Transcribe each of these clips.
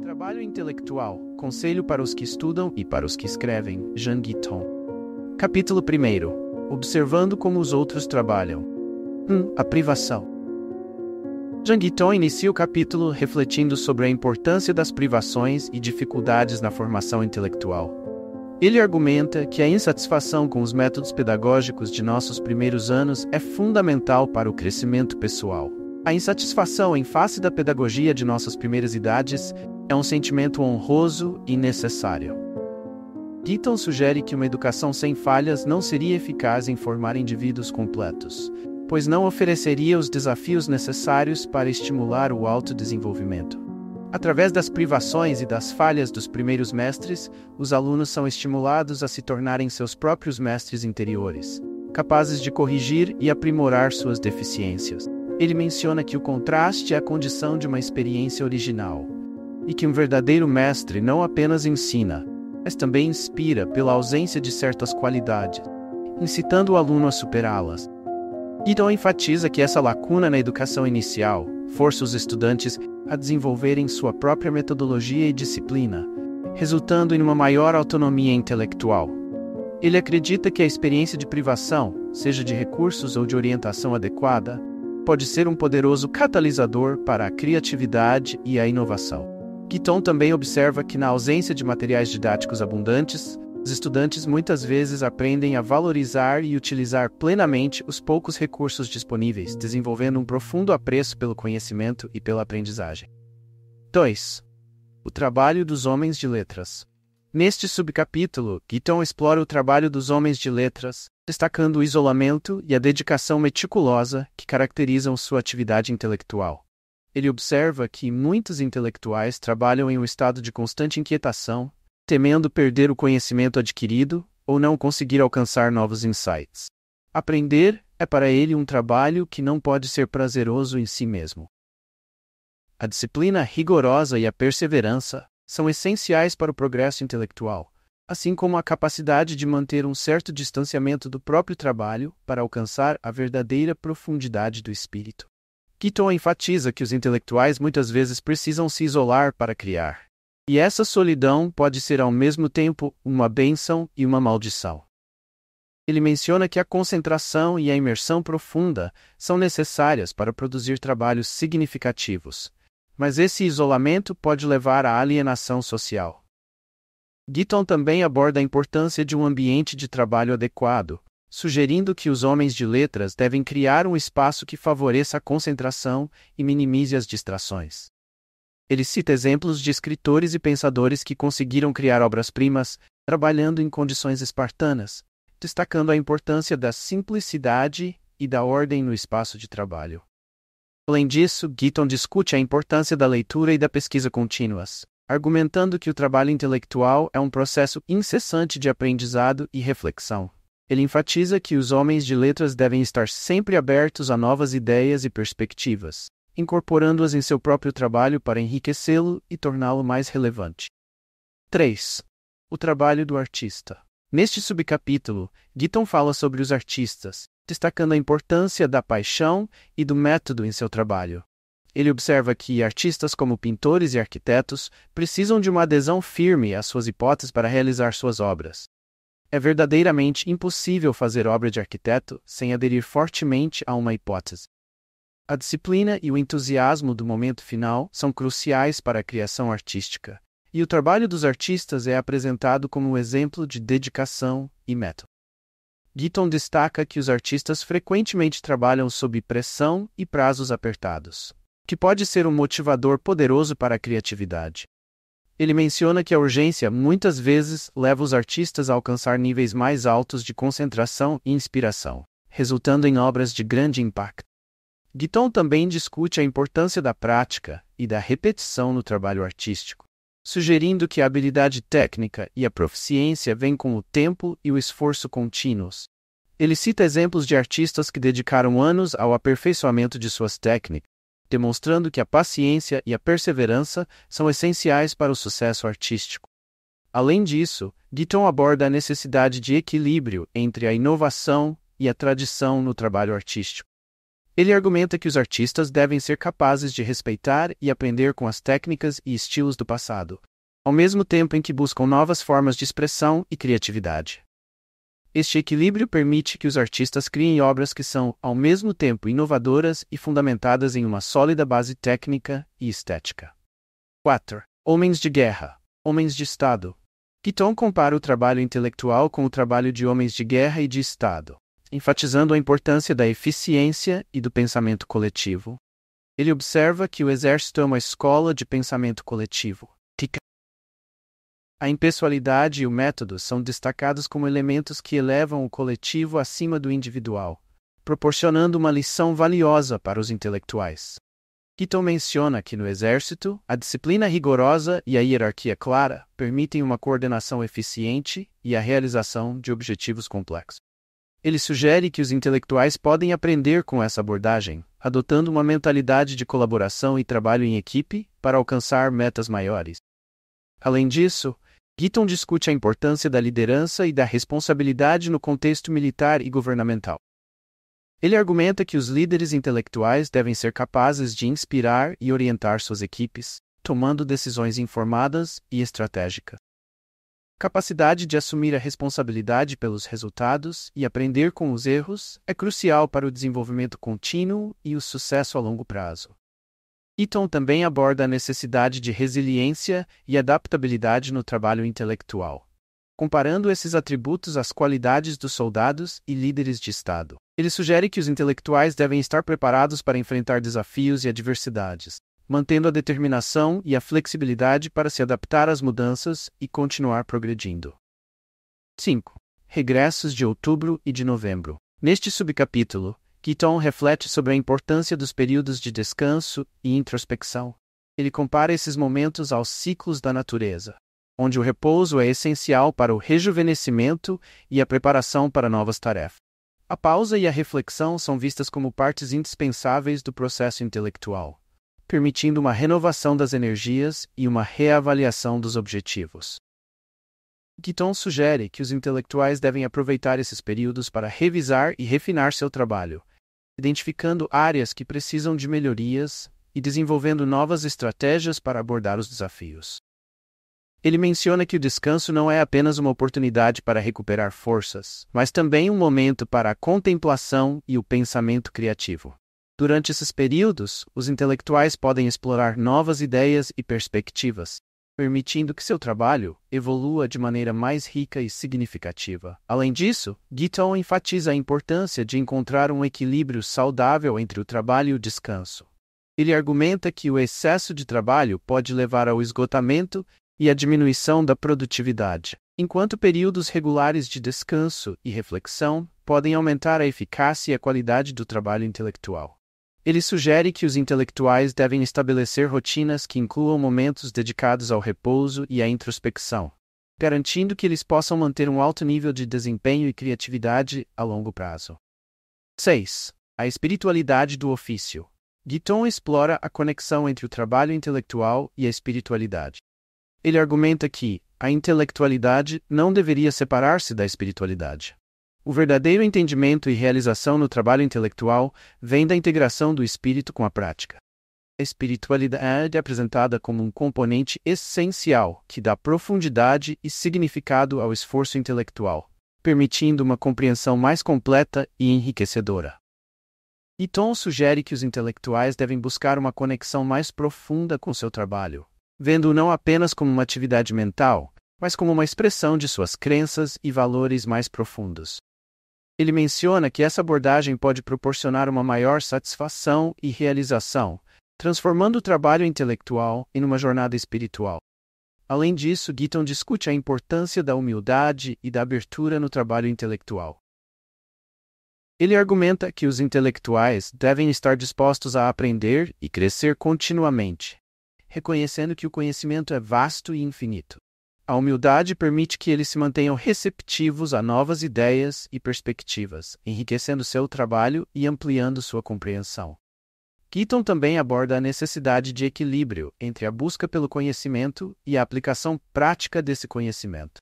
Trabalho intelectual, conselho para os que estudam e para os que escrevem, Jean Guiton. Capítulo 1. Observando como os outros trabalham. 1. Um, a privação. Jean Guiton inicia o capítulo refletindo sobre a importância das privações e dificuldades na formação intelectual. Ele argumenta que a insatisfação com os métodos pedagógicos de nossos primeiros anos é fundamental para o crescimento pessoal. A insatisfação em face da pedagogia de nossas primeiras idades é um sentimento honroso e necessário. Keaton sugere que uma educação sem falhas não seria eficaz em formar indivíduos completos, pois não ofereceria os desafios necessários para estimular o autodesenvolvimento. Através das privações e das falhas dos primeiros mestres, os alunos são estimulados a se tornarem seus próprios mestres interiores, capazes de corrigir e aprimorar suas deficiências. Ele menciona que o contraste é a condição de uma experiência original, e que um verdadeiro mestre não apenas ensina, mas também inspira pela ausência de certas qualidades, incitando o aluno a superá-las. Então enfatiza que essa lacuna na educação inicial força os estudantes a desenvolverem sua própria metodologia e disciplina, resultando em uma maior autonomia intelectual. Ele acredita que a experiência de privação, seja de recursos ou de orientação adequada, pode ser um poderoso catalisador para a criatividade e a inovação. Guiton também observa que, na ausência de materiais didáticos abundantes, os estudantes muitas vezes aprendem a valorizar e utilizar plenamente os poucos recursos disponíveis, desenvolvendo um profundo apreço pelo conhecimento e pela aprendizagem. 2. O trabalho dos homens de letras. Neste subcapítulo, Guiton explora o trabalho dos homens de letras, destacando o isolamento e a dedicação meticulosa que caracterizam sua atividade intelectual. Ele observa que muitos intelectuais trabalham em um estado de constante inquietação, temendo perder o conhecimento adquirido ou não conseguir alcançar novos insights. Aprender é para ele um trabalho que não pode ser prazeroso em si mesmo. A disciplina rigorosa e a perseverança são essenciais para o progresso intelectual assim como a capacidade de manter um certo distanciamento do próprio trabalho para alcançar a verdadeira profundidade do espírito. Keaton enfatiza que os intelectuais muitas vezes precisam se isolar para criar. E essa solidão pode ser ao mesmo tempo uma bênção e uma maldição. Ele menciona que a concentração e a imersão profunda são necessárias para produzir trabalhos significativos, mas esse isolamento pode levar à alienação social. Giton também aborda a importância de um ambiente de trabalho adequado, sugerindo que os homens de letras devem criar um espaço que favoreça a concentração e minimize as distrações. Ele cita exemplos de escritores e pensadores que conseguiram criar obras-primas trabalhando em condições espartanas, destacando a importância da simplicidade e da ordem no espaço de trabalho. Além disso, Giton discute a importância da leitura e da pesquisa contínuas, argumentando que o trabalho intelectual é um processo incessante de aprendizado e reflexão. Ele enfatiza que os homens de letras devem estar sempre abertos a novas ideias e perspectivas, incorporando-as em seu próprio trabalho para enriquecê-lo e torná-lo mais relevante. 3. O trabalho do artista. Neste subcapítulo, Giton fala sobre os artistas, destacando a importância da paixão e do método em seu trabalho. Ele observa que artistas como pintores e arquitetos precisam de uma adesão firme às suas hipóteses para realizar suas obras. É verdadeiramente impossível fazer obra de arquiteto sem aderir fortemente a uma hipótese. A disciplina e o entusiasmo do momento final são cruciais para a criação artística, e o trabalho dos artistas é apresentado como um exemplo de dedicação e método. Giton destaca que os artistas frequentemente trabalham sob pressão e prazos apertados que pode ser um motivador poderoso para a criatividade. Ele menciona que a urgência muitas vezes leva os artistas a alcançar níveis mais altos de concentração e inspiração, resultando em obras de grande impacto. Guiton também discute a importância da prática e da repetição no trabalho artístico, sugerindo que a habilidade técnica e a proficiência vêm com o tempo e o esforço contínuos. Ele cita exemplos de artistas que dedicaram anos ao aperfeiçoamento de suas técnicas, demonstrando que a paciência e a perseverança são essenciais para o sucesso artístico. Além disso, Guiton aborda a necessidade de equilíbrio entre a inovação e a tradição no trabalho artístico. Ele argumenta que os artistas devem ser capazes de respeitar e aprender com as técnicas e estilos do passado, ao mesmo tempo em que buscam novas formas de expressão e criatividade. Este equilíbrio permite que os artistas criem obras que são, ao mesmo tempo, inovadoras e fundamentadas em uma sólida base técnica e estética. 4. Homens de guerra, homens de Estado. Piton compara o trabalho intelectual com o trabalho de homens de guerra e de Estado, enfatizando a importância da eficiência e do pensamento coletivo. Ele observa que o exército é uma escola de pensamento coletivo, a impessoalidade e o método são destacados como elementos que elevam o coletivo acima do individual, proporcionando uma lição valiosa para os intelectuais. Keaton menciona que no exército, a disciplina rigorosa e a hierarquia clara permitem uma coordenação eficiente e a realização de objetivos complexos. Ele sugere que os intelectuais podem aprender com essa abordagem, adotando uma mentalidade de colaboração e trabalho em equipe para alcançar metas maiores. Além disso, Guiton discute a importância da liderança e da responsabilidade no contexto militar e governamental. Ele argumenta que os líderes intelectuais devem ser capazes de inspirar e orientar suas equipes, tomando decisões informadas e estratégicas. Capacidade de assumir a responsabilidade pelos resultados e aprender com os erros é crucial para o desenvolvimento contínuo e o sucesso a longo prazo. Eaton também aborda a necessidade de resiliência e adaptabilidade no trabalho intelectual, comparando esses atributos às qualidades dos soldados e líderes de Estado. Ele sugere que os intelectuais devem estar preparados para enfrentar desafios e adversidades, mantendo a determinação e a flexibilidade para se adaptar às mudanças e continuar progredindo. 5. Regressos de outubro e de novembro. Neste subcapítulo, Keaton reflete sobre a importância dos períodos de descanso e introspecção. Ele compara esses momentos aos ciclos da natureza, onde o repouso é essencial para o rejuvenescimento e a preparação para novas tarefas. A pausa e a reflexão são vistas como partes indispensáveis do processo intelectual, permitindo uma renovação das energias e uma reavaliação dos objetivos. Guiton sugere que os intelectuais devem aproveitar esses períodos para revisar e refinar seu trabalho, identificando áreas que precisam de melhorias e desenvolvendo novas estratégias para abordar os desafios. Ele menciona que o descanso não é apenas uma oportunidade para recuperar forças, mas também um momento para a contemplação e o pensamento criativo. Durante esses períodos, os intelectuais podem explorar novas ideias e perspectivas, permitindo que seu trabalho evolua de maneira mais rica e significativa. Além disso, Guiton enfatiza a importância de encontrar um equilíbrio saudável entre o trabalho e o descanso. Ele argumenta que o excesso de trabalho pode levar ao esgotamento e à diminuição da produtividade, enquanto períodos regulares de descanso e reflexão podem aumentar a eficácia e a qualidade do trabalho intelectual. Ele sugere que os intelectuais devem estabelecer rotinas que incluam momentos dedicados ao repouso e à introspecção, garantindo que eles possam manter um alto nível de desempenho e criatividade a longo prazo. 6. A espiritualidade do ofício. Guiton explora a conexão entre o trabalho intelectual e a espiritualidade. Ele argumenta que a intelectualidade não deveria separar-se da espiritualidade. O verdadeiro entendimento e realização no trabalho intelectual vem da integração do espírito com a prática. A espiritualidade é apresentada como um componente essencial que dá profundidade e significado ao esforço intelectual, permitindo uma compreensão mais completa e enriquecedora. Eton sugere que os intelectuais devem buscar uma conexão mais profunda com seu trabalho, vendo-o não apenas como uma atividade mental, mas como uma expressão de suas crenças e valores mais profundos. Ele menciona que essa abordagem pode proporcionar uma maior satisfação e realização, transformando o trabalho intelectual em uma jornada espiritual. Além disso, Gitton discute a importância da humildade e da abertura no trabalho intelectual. Ele argumenta que os intelectuais devem estar dispostos a aprender e crescer continuamente, reconhecendo que o conhecimento é vasto e infinito. A humildade permite que eles se mantenham receptivos a novas ideias e perspectivas, enriquecendo seu trabalho e ampliando sua compreensão. Keaton também aborda a necessidade de equilíbrio entre a busca pelo conhecimento e a aplicação prática desse conhecimento.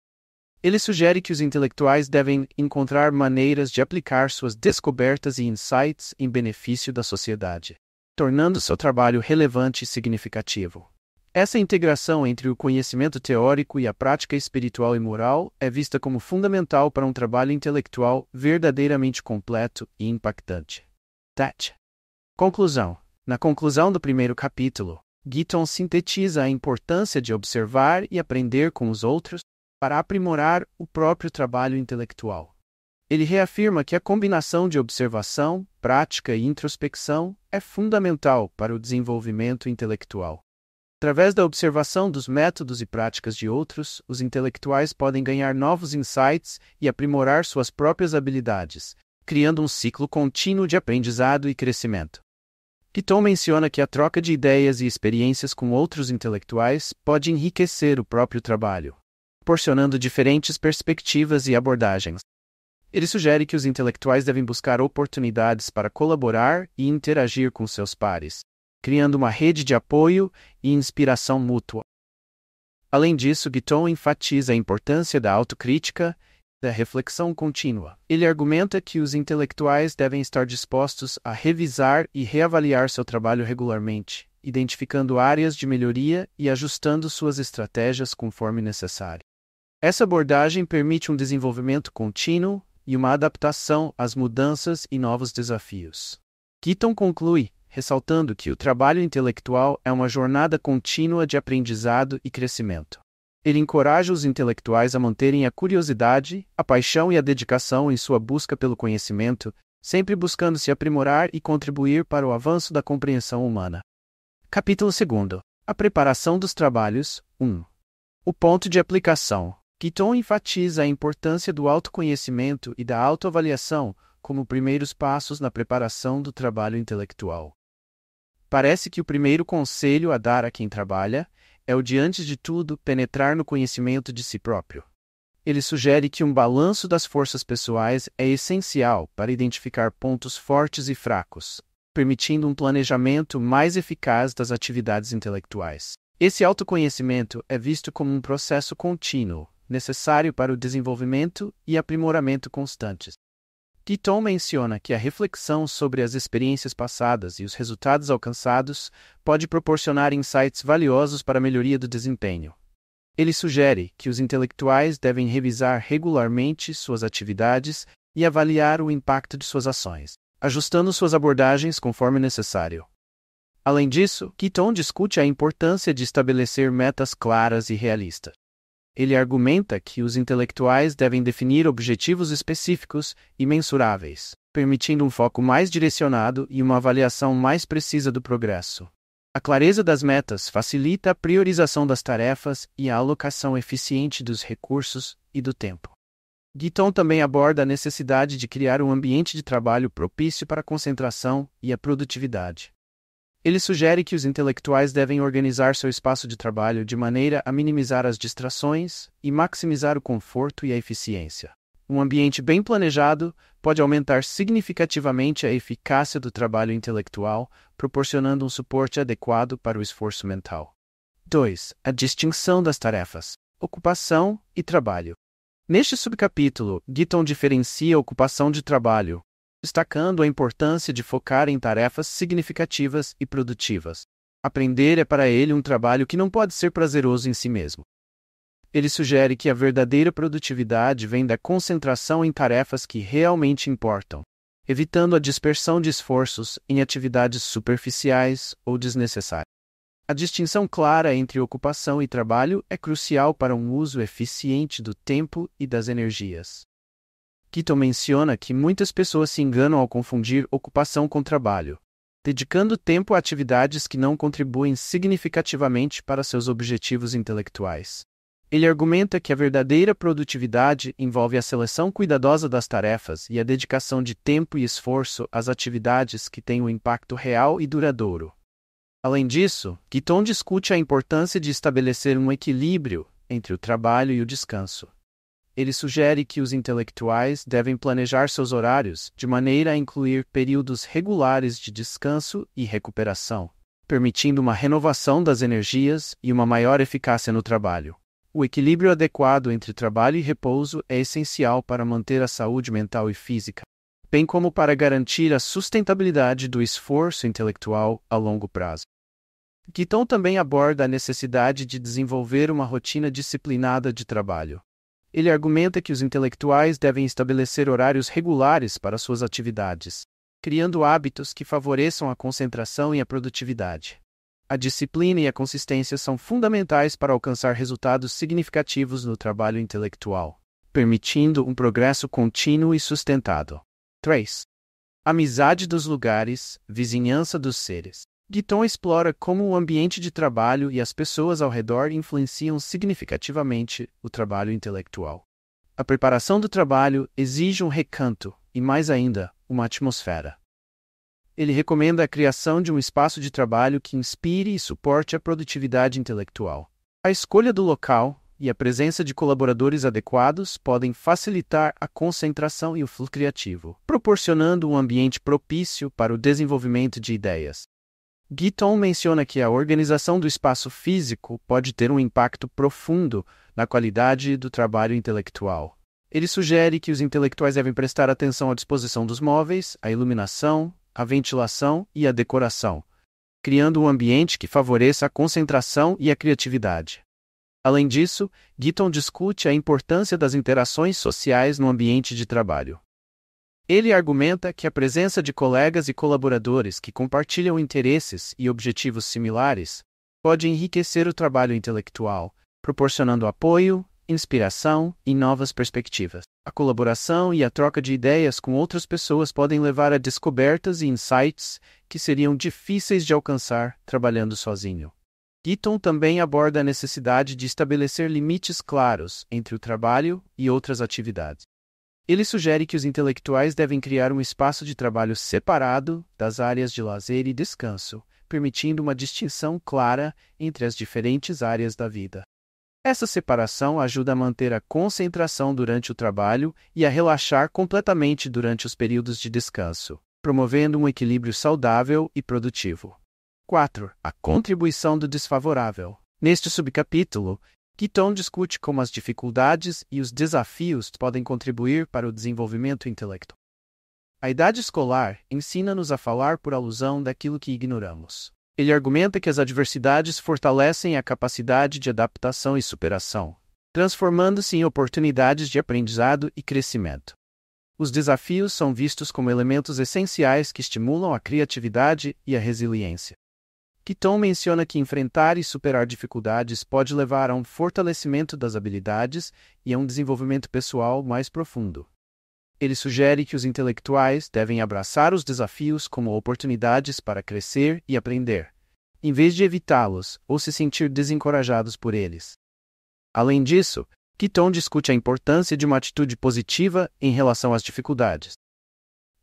Ele sugere que os intelectuais devem encontrar maneiras de aplicar suas descobertas e insights em benefício da sociedade, tornando seu trabalho relevante e significativo. Essa integração entre o conhecimento teórico e a prática espiritual e moral é vista como fundamental para um trabalho intelectual verdadeiramente completo e impactante. Tat. Conclusão. Na conclusão do primeiro capítulo, Giton sintetiza a importância de observar e aprender com os outros para aprimorar o próprio trabalho intelectual. Ele reafirma que a combinação de observação, prática e introspecção é fundamental para o desenvolvimento intelectual. Através da observação dos métodos e práticas de outros, os intelectuais podem ganhar novos insights e aprimorar suas próprias habilidades, criando um ciclo contínuo de aprendizado e crescimento. Kiton menciona que a troca de ideias e experiências com outros intelectuais pode enriquecer o próprio trabalho, proporcionando diferentes perspectivas e abordagens. Ele sugere que os intelectuais devem buscar oportunidades para colaborar e interagir com seus pares, criando uma rede de apoio e inspiração mútua. Além disso, Guiton enfatiza a importância da autocrítica e da reflexão contínua. Ele argumenta que os intelectuais devem estar dispostos a revisar e reavaliar seu trabalho regularmente, identificando áreas de melhoria e ajustando suas estratégias conforme necessário. Essa abordagem permite um desenvolvimento contínuo e uma adaptação às mudanças e novos desafios. Keaton conclui ressaltando que o trabalho intelectual é uma jornada contínua de aprendizado e crescimento. Ele encoraja os intelectuais a manterem a curiosidade, a paixão e a dedicação em sua busca pelo conhecimento, sempre buscando se aprimorar e contribuir para o avanço da compreensão humana. Capítulo 2 A preparação dos trabalhos 1. O ponto de aplicação. Guiton enfatiza a importância do autoconhecimento e da autoavaliação como primeiros passos na preparação do trabalho intelectual. Parece que o primeiro conselho a dar a quem trabalha é o de, antes de tudo, penetrar no conhecimento de si próprio. Ele sugere que um balanço das forças pessoais é essencial para identificar pontos fortes e fracos, permitindo um planejamento mais eficaz das atividades intelectuais. Esse autoconhecimento é visto como um processo contínuo, necessário para o desenvolvimento e aprimoramento constantes. Titon menciona que a reflexão sobre as experiências passadas e os resultados alcançados pode proporcionar insights valiosos para a melhoria do desempenho. Ele sugere que os intelectuais devem revisar regularmente suas atividades e avaliar o impacto de suas ações, ajustando suas abordagens conforme necessário. Além disso, Keaton discute a importância de estabelecer metas claras e realistas, ele argumenta que os intelectuais devem definir objetivos específicos e mensuráveis, permitindo um foco mais direcionado e uma avaliação mais precisa do progresso. A clareza das metas facilita a priorização das tarefas e a alocação eficiente dos recursos e do tempo. Guiton também aborda a necessidade de criar um ambiente de trabalho propício para a concentração e a produtividade. Ele sugere que os intelectuais devem organizar seu espaço de trabalho de maneira a minimizar as distrações e maximizar o conforto e a eficiência. Um ambiente bem planejado pode aumentar significativamente a eficácia do trabalho intelectual, proporcionando um suporte adequado para o esforço mental. 2. A distinção das tarefas, ocupação e trabalho. Neste subcapítulo, Giton diferencia ocupação de trabalho, destacando a importância de focar em tarefas significativas e produtivas. Aprender é para ele um trabalho que não pode ser prazeroso em si mesmo. Ele sugere que a verdadeira produtividade vem da concentração em tarefas que realmente importam, evitando a dispersão de esforços em atividades superficiais ou desnecessárias. A distinção clara entre ocupação e trabalho é crucial para um uso eficiente do tempo e das energias. Quito menciona que muitas pessoas se enganam ao confundir ocupação com trabalho, dedicando tempo a atividades que não contribuem significativamente para seus objetivos intelectuais. Ele argumenta que a verdadeira produtividade envolve a seleção cuidadosa das tarefas e a dedicação de tempo e esforço às atividades que têm um impacto real e duradouro. Além disso, Guiton discute a importância de estabelecer um equilíbrio entre o trabalho e o descanso ele sugere que os intelectuais devem planejar seus horários de maneira a incluir períodos regulares de descanso e recuperação, permitindo uma renovação das energias e uma maior eficácia no trabalho. O equilíbrio adequado entre trabalho e repouso é essencial para manter a saúde mental e física, bem como para garantir a sustentabilidade do esforço intelectual a longo prazo. Guitton também aborda a necessidade de desenvolver uma rotina disciplinada de trabalho ele argumenta que os intelectuais devem estabelecer horários regulares para suas atividades, criando hábitos que favoreçam a concentração e a produtividade. A disciplina e a consistência são fundamentais para alcançar resultados significativos no trabalho intelectual, permitindo um progresso contínuo e sustentado. 3. Amizade dos lugares, vizinhança dos seres. Guiton explora como o ambiente de trabalho e as pessoas ao redor influenciam significativamente o trabalho intelectual. A preparação do trabalho exige um recanto e, mais ainda, uma atmosfera. Ele recomenda a criação de um espaço de trabalho que inspire e suporte a produtividade intelectual. A escolha do local e a presença de colaboradores adequados podem facilitar a concentração e o fluxo criativo, proporcionando um ambiente propício para o desenvolvimento de ideias. Guiton menciona que a organização do espaço físico pode ter um impacto profundo na qualidade do trabalho intelectual. Ele sugere que os intelectuais devem prestar atenção à disposição dos móveis, à iluminação, à ventilação e à decoração, criando um ambiente que favoreça a concentração e a criatividade. Além disso, Guiton discute a importância das interações sociais no ambiente de trabalho. Ele argumenta que a presença de colegas e colaboradores que compartilham interesses e objetivos similares pode enriquecer o trabalho intelectual, proporcionando apoio, inspiração e novas perspectivas. A colaboração e a troca de ideias com outras pessoas podem levar a descobertas e insights que seriam difíceis de alcançar trabalhando sozinho. Eaton também aborda a necessidade de estabelecer limites claros entre o trabalho e outras atividades. Ele sugere que os intelectuais devem criar um espaço de trabalho separado das áreas de lazer e descanso, permitindo uma distinção clara entre as diferentes áreas da vida. Essa separação ajuda a manter a concentração durante o trabalho e a relaxar completamente durante os períodos de descanso, promovendo um equilíbrio saudável e produtivo. 4. A contribuição do desfavorável. Neste subcapítulo, Guiton discute como as dificuldades e os desafios podem contribuir para o desenvolvimento intelectual. A idade escolar ensina-nos a falar por alusão daquilo que ignoramos. Ele argumenta que as adversidades fortalecem a capacidade de adaptação e superação, transformando-se em oportunidades de aprendizado e crescimento. Os desafios são vistos como elementos essenciais que estimulam a criatividade e a resiliência. Kiton menciona que enfrentar e superar dificuldades pode levar a um fortalecimento das habilidades e a um desenvolvimento pessoal mais profundo. Ele sugere que os intelectuais devem abraçar os desafios como oportunidades para crescer e aprender, em vez de evitá-los ou se sentir desencorajados por eles. Além disso, Kiton discute a importância de uma atitude positiva em relação às dificuldades.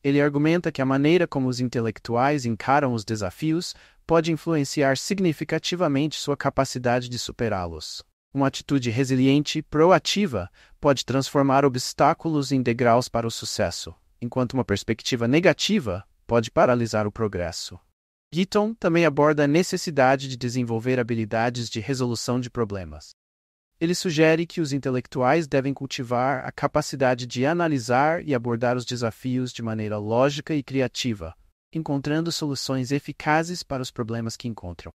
Ele argumenta que a maneira como os intelectuais encaram os desafios pode influenciar significativamente sua capacidade de superá-los. Uma atitude resiliente e proativa pode transformar obstáculos em degraus para o sucesso, enquanto uma perspectiva negativa pode paralisar o progresso. Giton também aborda a necessidade de desenvolver habilidades de resolução de problemas. Ele sugere que os intelectuais devem cultivar a capacidade de analisar e abordar os desafios de maneira lógica e criativa, encontrando soluções eficazes para os problemas que encontram.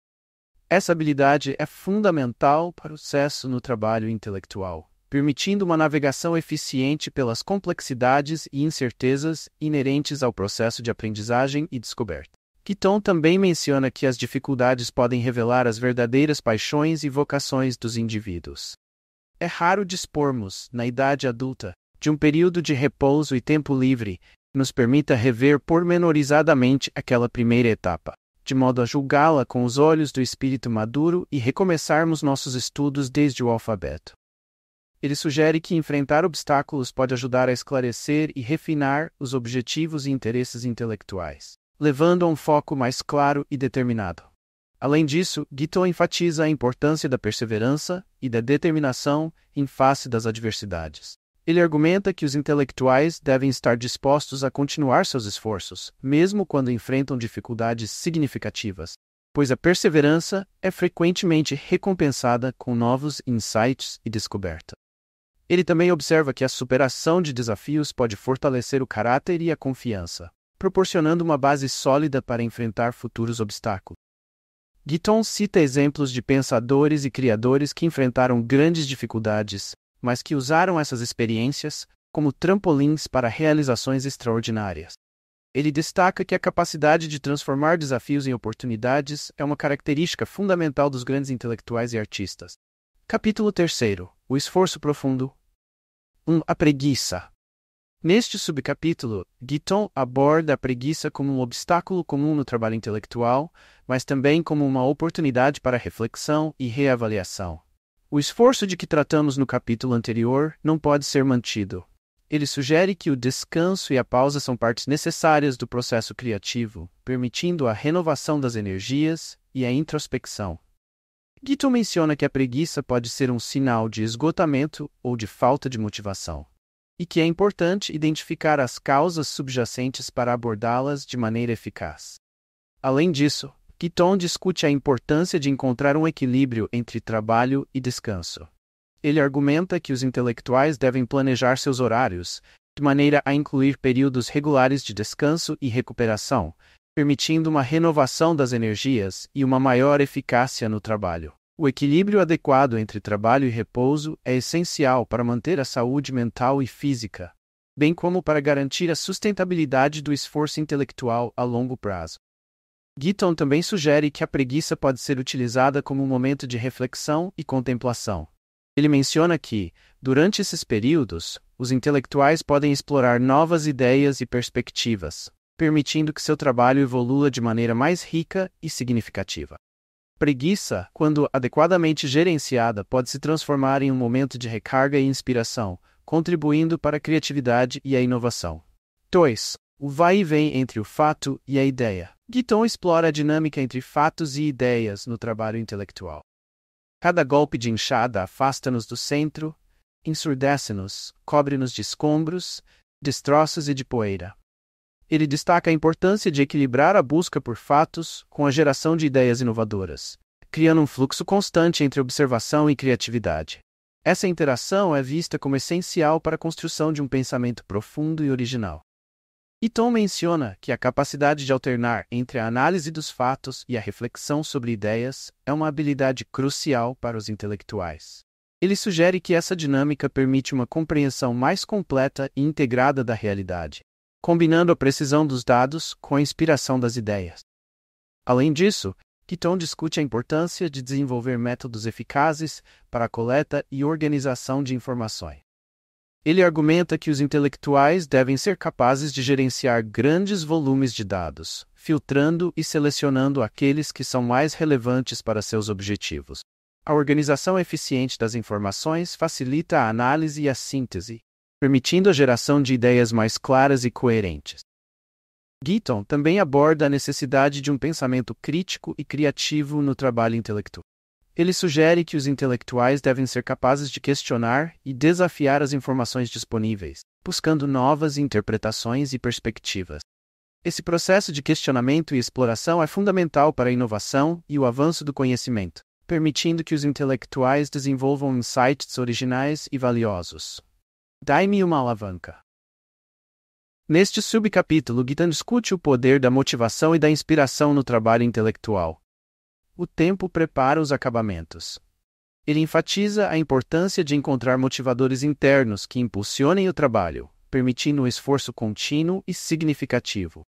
Essa habilidade é fundamental para o sucesso no trabalho intelectual, permitindo uma navegação eficiente pelas complexidades e incertezas inerentes ao processo de aprendizagem e descoberta. Quiton também menciona que as dificuldades podem revelar as verdadeiras paixões e vocações dos indivíduos. É raro dispormos, na idade adulta, de um período de repouso e tempo livre que nos permita rever pormenorizadamente aquela primeira etapa, de modo a julgá-la com os olhos do espírito maduro e recomeçarmos nossos estudos desde o alfabeto. Ele sugere que enfrentar obstáculos pode ajudar a esclarecer e refinar os objetivos e interesses intelectuais levando a um foco mais claro e determinado. Além disso, Guito enfatiza a importância da perseverança e da determinação em face das adversidades. Ele argumenta que os intelectuais devem estar dispostos a continuar seus esforços, mesmo quando enfrentam dificuldades significativas, pois a perseverança é frequentemente recompensada com novos insights e descoberta. Ele também observa que a superação de desafios pode fortalecer o caráter e a confiança, proporcionando uma base sólida para enfrentar futuros obstáculos. Guiton cita exemplos de pensadores e criadores que enfrentaram grandes dificuldades, mas que usaram essas experiências como trampolins para realizações extraordinárias. Ele destaca que a capacidade de transformar desafios em oportunidades é uma característica fundamental dos grandes intelectuais e artistas. Capítulo 3 O esforço profundo. 1. Um, a preguiça. Neste subcapítulo, Guiton aborda a preguiça como um obstáculo comum no trabalho intelectual, mas também como uma oportunidade para reflexão e reavaliação. O esforço de que tratamos no capítulo anterior não pode ser mantido. Ele sugere que o descanso e a pausa são partes necessárias do processo criativo, permitindo a renovação das energias e a introspecção. Guiton menciona que a preguiça pode ser um sinal de esgotamento ou de falta de motivação e que é importante identificar as causas subjacentes para abordá-las de maneira eficaz. Além disso, Kiton discute a importância de encontrar um equilíbrio entre trabalho e descanso. Ele argumenta que os intelectuais devem planejar seus horários, de maneira a incluir períodos regulares de descanso e recuperação, permitindo uma renovação das energias e uma maior eficácia no trabalho. O equilíbrio adequado entre trabalho e repouso é essencial para manter a saúde mental e física, bem como para garantir a sustentabilidade do esforço intelectual a longo prazo. Giton também sugere que a preguiça pode ser utilizada como um momento de reflexão e contemplação. Ele menciona que, durante esses períodos, os intelectuais podem explorar novas ideias e perspectivas, permitindo que seu trabalho evolua de maneira mais rica e significativa. Preguiça, quando adequadamente gerenciada, pode se transformar em um momento de recarga e inspiração, contribuindo para a criatividade e a inovação. 2. O vai e vem entre o fato e a ideia. Guiton explora a dinâmica entre fatos e ideias no trabalho intelectual. Cada golpe de enxada afasta-nos do centro, ensurdece-nos, cobre-nos de escombros, destroços e de poeira ele destaca a importância de equilibrar a busca por fatos com a geração de ideias inovadoras, criando um fluxo constante entre observação e criatividade. Essa interação é vista como essencial para a construção de um pensamento profundo e original. Eton menciona que a capacidade de alternar entre a análise dos fatos e a reflexão sobre ideias é uma habilidade crucial para os intelectuais. Ele sugere que essa dinâmica permite uma compreensão mais completa e integrada da realidade, combinando a precisão dos dados com a inspiração das ideias. Além disso, Kiton discute a importância de desenvolver métodos eficazes para a coleta e organização de informações. Ele argumenta que os intelectuais devem ser capazes de gerenciar grandes volumes de dados, filtrando e selecionando aqueles que são mais relevantes para seus objetivos. A organização eficiente das informações facilita a análise e a síntese, permitindo a geração de ideias mais claras e coerentes. Giton também aborda a necessidade de um pensamento crítico e criativo no trabalho intelectual. Ele sugere que os intelectuais devem ser capazes de questionar e desafiar as informações disponíveis, buscando novas interpretações e perspectivas. Esse processo de questionamento e exploração é fundamental para a inovação e o avanço do conhecimento, permitindo que os intelectuais desenvolvam insights originais e valiosos. Dai-me uma alavanca. Neste subcapítulo, Gitan discute o poder da motivação e da inspiração no trabalho intelectual. O tempo prepara os acabamentos. Ele enfatiza a importância de encontrar motivadores internos que impulsionem o trabalho, permitindo um esforço contínuo e significativo.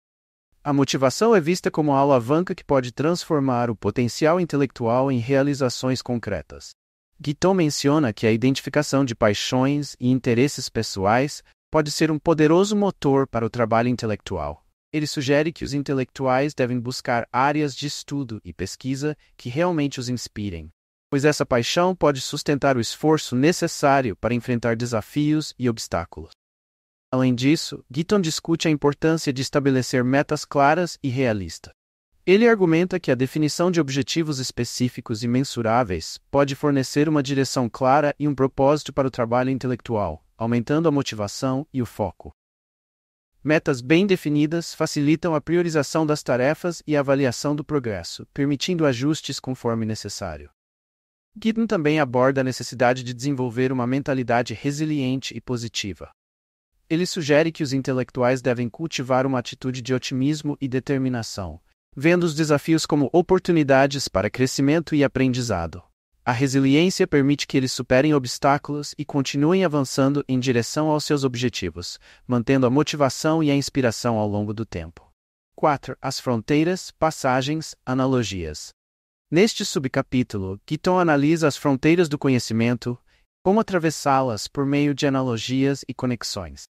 A motivação é vista como a alavanca que pode transformar o potencial intelectual em realizações concretas. Guiton menciona que a identificação de paixões e interesses pessoais pode ser um poderoso motor para o trabalho intelectual. Ele sugere que os intelectuais devem buscar áreas de estudo e pesquisa que realmente os inspirem, pois essa paixão pode sustentar o esforço necessário para enfrentar desafios e obstáculos. Além disso, Guiton discute a importância de estabelecer metas claras e realistas. Ele argumenta que a definição de objetivos específicos e mensuráveis pode fornecer uma direção clara e um propósito para o trabalho intelectual, aumentando a motivação e o foco. Metas bem definidas facilitam a priorização das tarefas e a avaliação do progresso, permitindo ajustes conforme necessário. Giddon também aborda a necessidade de desenvolver uma mentalidade resiliente e positiva. Ele sugere que os intelectuais devem cultivar uma atitude de otimismo e determinação, vendo os desafios como oportunidades para crescimento e aprendizado. A resiliência permite que eles superem obstáculos e continuem avançando em direção aos seus objetivos, mantendo a motivação e a inspiração ao longo do tempo. 4. As fronteiras, passagens, analogias. Neste subcapítulo, Guiton analisa as fronteiras do conhecimento, como atravessá-las por meio de analogias e conexões.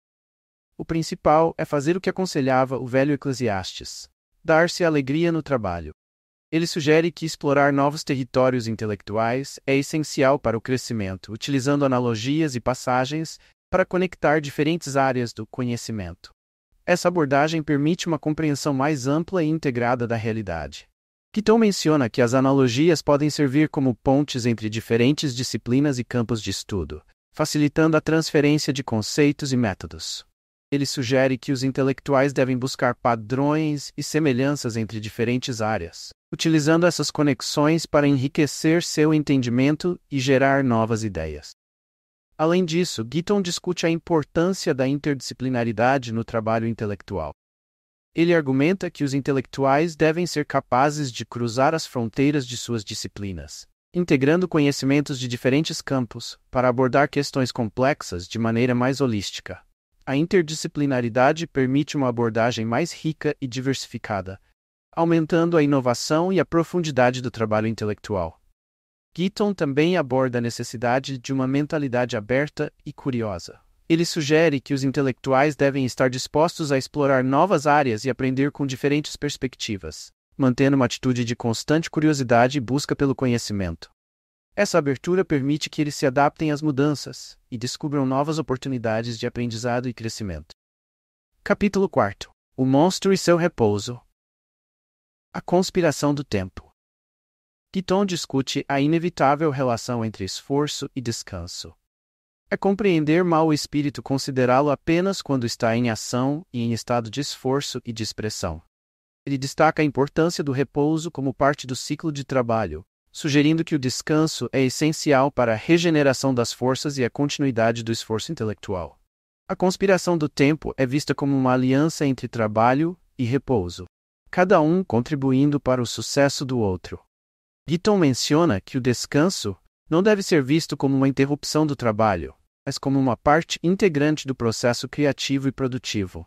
O principal é fazer o que aconselhava o velho Eclesiastes, dar-se alegria no trabalho. Ele sugere que explorar novos territórios intelectuais é essencial para o crescimento, utilizando analogias e passagens para conectar diferentes áreas do conhecimento. Essa abordagem permite uma compreensão mais ampla e integrada da realidade. Quitton menciona que as analogias podem servir como pontes entre diferentes disciplinas e campos de estudo, facilitando a transferência de conceitos e métodos ele sugere que os intelectuais devem buscar padrões e semelhanças entre diferentes áreas, utilizando essas conexões para enriquecer seu entendimento e gerar novas ideias. Além disso, Gitton discute a importância da interdisciplinaridade no trabalho intelectual. Ele argumenta que os intelectuais devem ser capazes de cruzar as fronteiras de suas disciplinas, integrando conhecimentos de diferentes campos para abordar questões complexas de maneira mais holística. A interdisciplinaridade permite uma abordagem mais rica e diversificada, aumentando a inovação e a profundidade do trabalho intelectual. Giton também aborda a necessidade de uma mentalidade aberta e curiosa. Ele sugere que os intelectuais devem estar dispostos a explorar novas áreas e aprender com diferentes perspectivas, mantendo uma atitude de constante curiosidade e busca pelo conhecimento. Essa abertura permite que eles se adaptem às mudanças e descubram novas oportunidades de aprendizado e crescimento. Capítulo 4 O Monstro e seu Repouso A Conspiração do Tempo Kiton discute a inevitável relação entre esforço e descanso. É compreender mal o espírito considerá-lo apenas quando está em ação e em estado de esforço e de expressão. Ele destaca a importância do repouso como parte do ciclo de trabalho, sugerindo que o descanso é essencial para a regeneração das forças e a continuidade do esforço intelectual. A conspiração do tempo é vista como uma aliança entre trabalho e repouso, cada um contribuindo para o sucesso do outro. Giton menciona que o descanso não deve ser visto como uma interrupção do trabalho, mas como uma parte integrante do processo criativo e produtivo.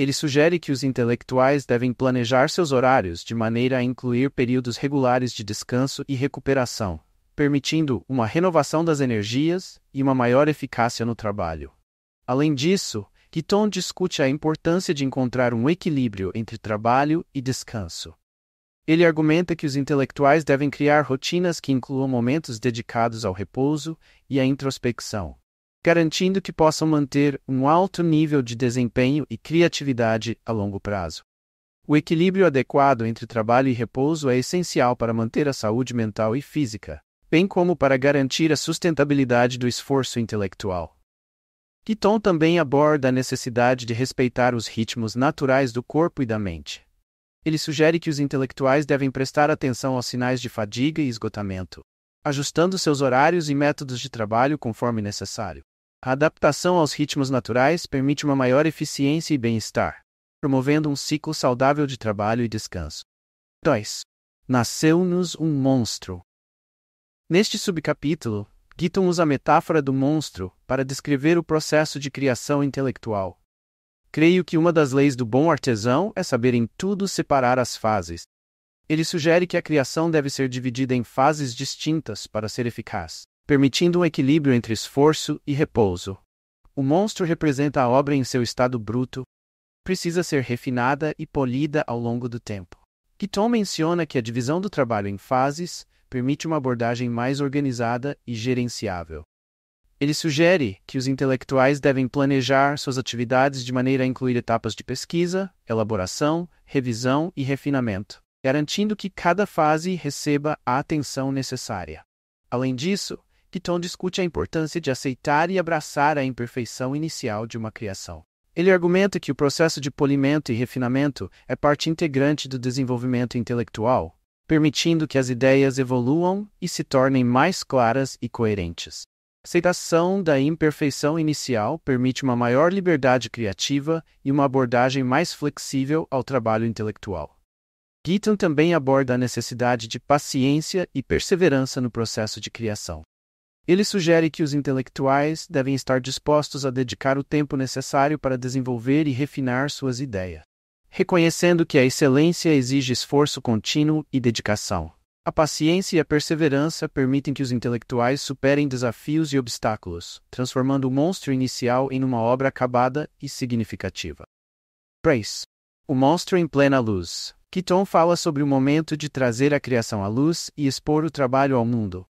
Ele sugere que os intelectuais devem planejar seus horários de maneira a incluir períodos regulares de descanso e recuperação, permitindo uma renovação das energias e uma maior eficácia no trabalho. Além disso, Guiton discute a importância de encontrar um equilíbrio entre trabalho e descanso. Ele argumenta que os intelectuais devem criar rotinas que incluam momentos dedicados ao repouso e à introspecção, garantindo que possam manter um alto nível de desempenho e criatividade a longo prazo. O equilíbrio adequado entre trabalho e repouso é essencial para manter a saúde mental e física, bem como para garantir a sustentabilidade do esforço intelectual. Kiton também aborda a necessidade de respeitar os ritmos naturais do corpo e da mente. Ele sugere que os intelectuais devem prestar atenção aos sinais de fadiga e esgotamento, ajustando seus horários e métodos de trabalho conforme necessário. A adaptação aos ritmos naturais permite uma maior eficiência e bem-estar, promovendo um ciclo saudável de trabalho e descanso. 2. Nasceu-nos um monstro. Neste subcapítulo, Giton usa a metáfora do monstro para descrever o processo de criação intelectual. Creio que uma das leis do bom artesão é saber em tudo separar as fases. Ele sugere que a criação deve ser dividida em fases distintas para ser eficaz permitindo um equilíbrio entre esforço e repouso. O monstro representa a obra em seu estado bruto, precisa ser refinada e polida ao longo do tempo. Kiton menciona que a divisão do trabalho em fases permite uma abordagem mais organizada e gerenciável. Ele sugere que os intelectuais devem planejar suas atividades de maneira a incluir etapas de pesquisa, elaboração, revisão e refinamento, garantindo que cada fase receba a atenção necessária. Além disso, Kitton discute a importância de aceitar e abraçar a imperfeição inicial de uma criação. Ele argumenta que o processo de polimento e refinamento é parte integrante do desenvolvimento intelectual, permitindo que as ideias evoluam e se tornem mais claras e coerentes. Aceitação da imperfeição inicial permite uma maior liberdade criativa e uma abordagem mais flexível ao trabalho intelectual. Keaton também aborda a necessidade de paciência e perseverança no processo de criação. Ele sugere que os intelectuais devem estar dispostos a dedicar o tempo necessário para desenvolver e refinar suas ideias, reconhecendo que a excelência exige esforço contínuo e dedicação. A paciência e a perseverança permitem que os intelectuais superem desafios e obstáculos, transformando o monstro inicial em uma obra acabada e significativa. 3. O monstro em plena luz. Keaton fala sobre o momento de trazer a criação à luz e expor o trabalho ao mundo,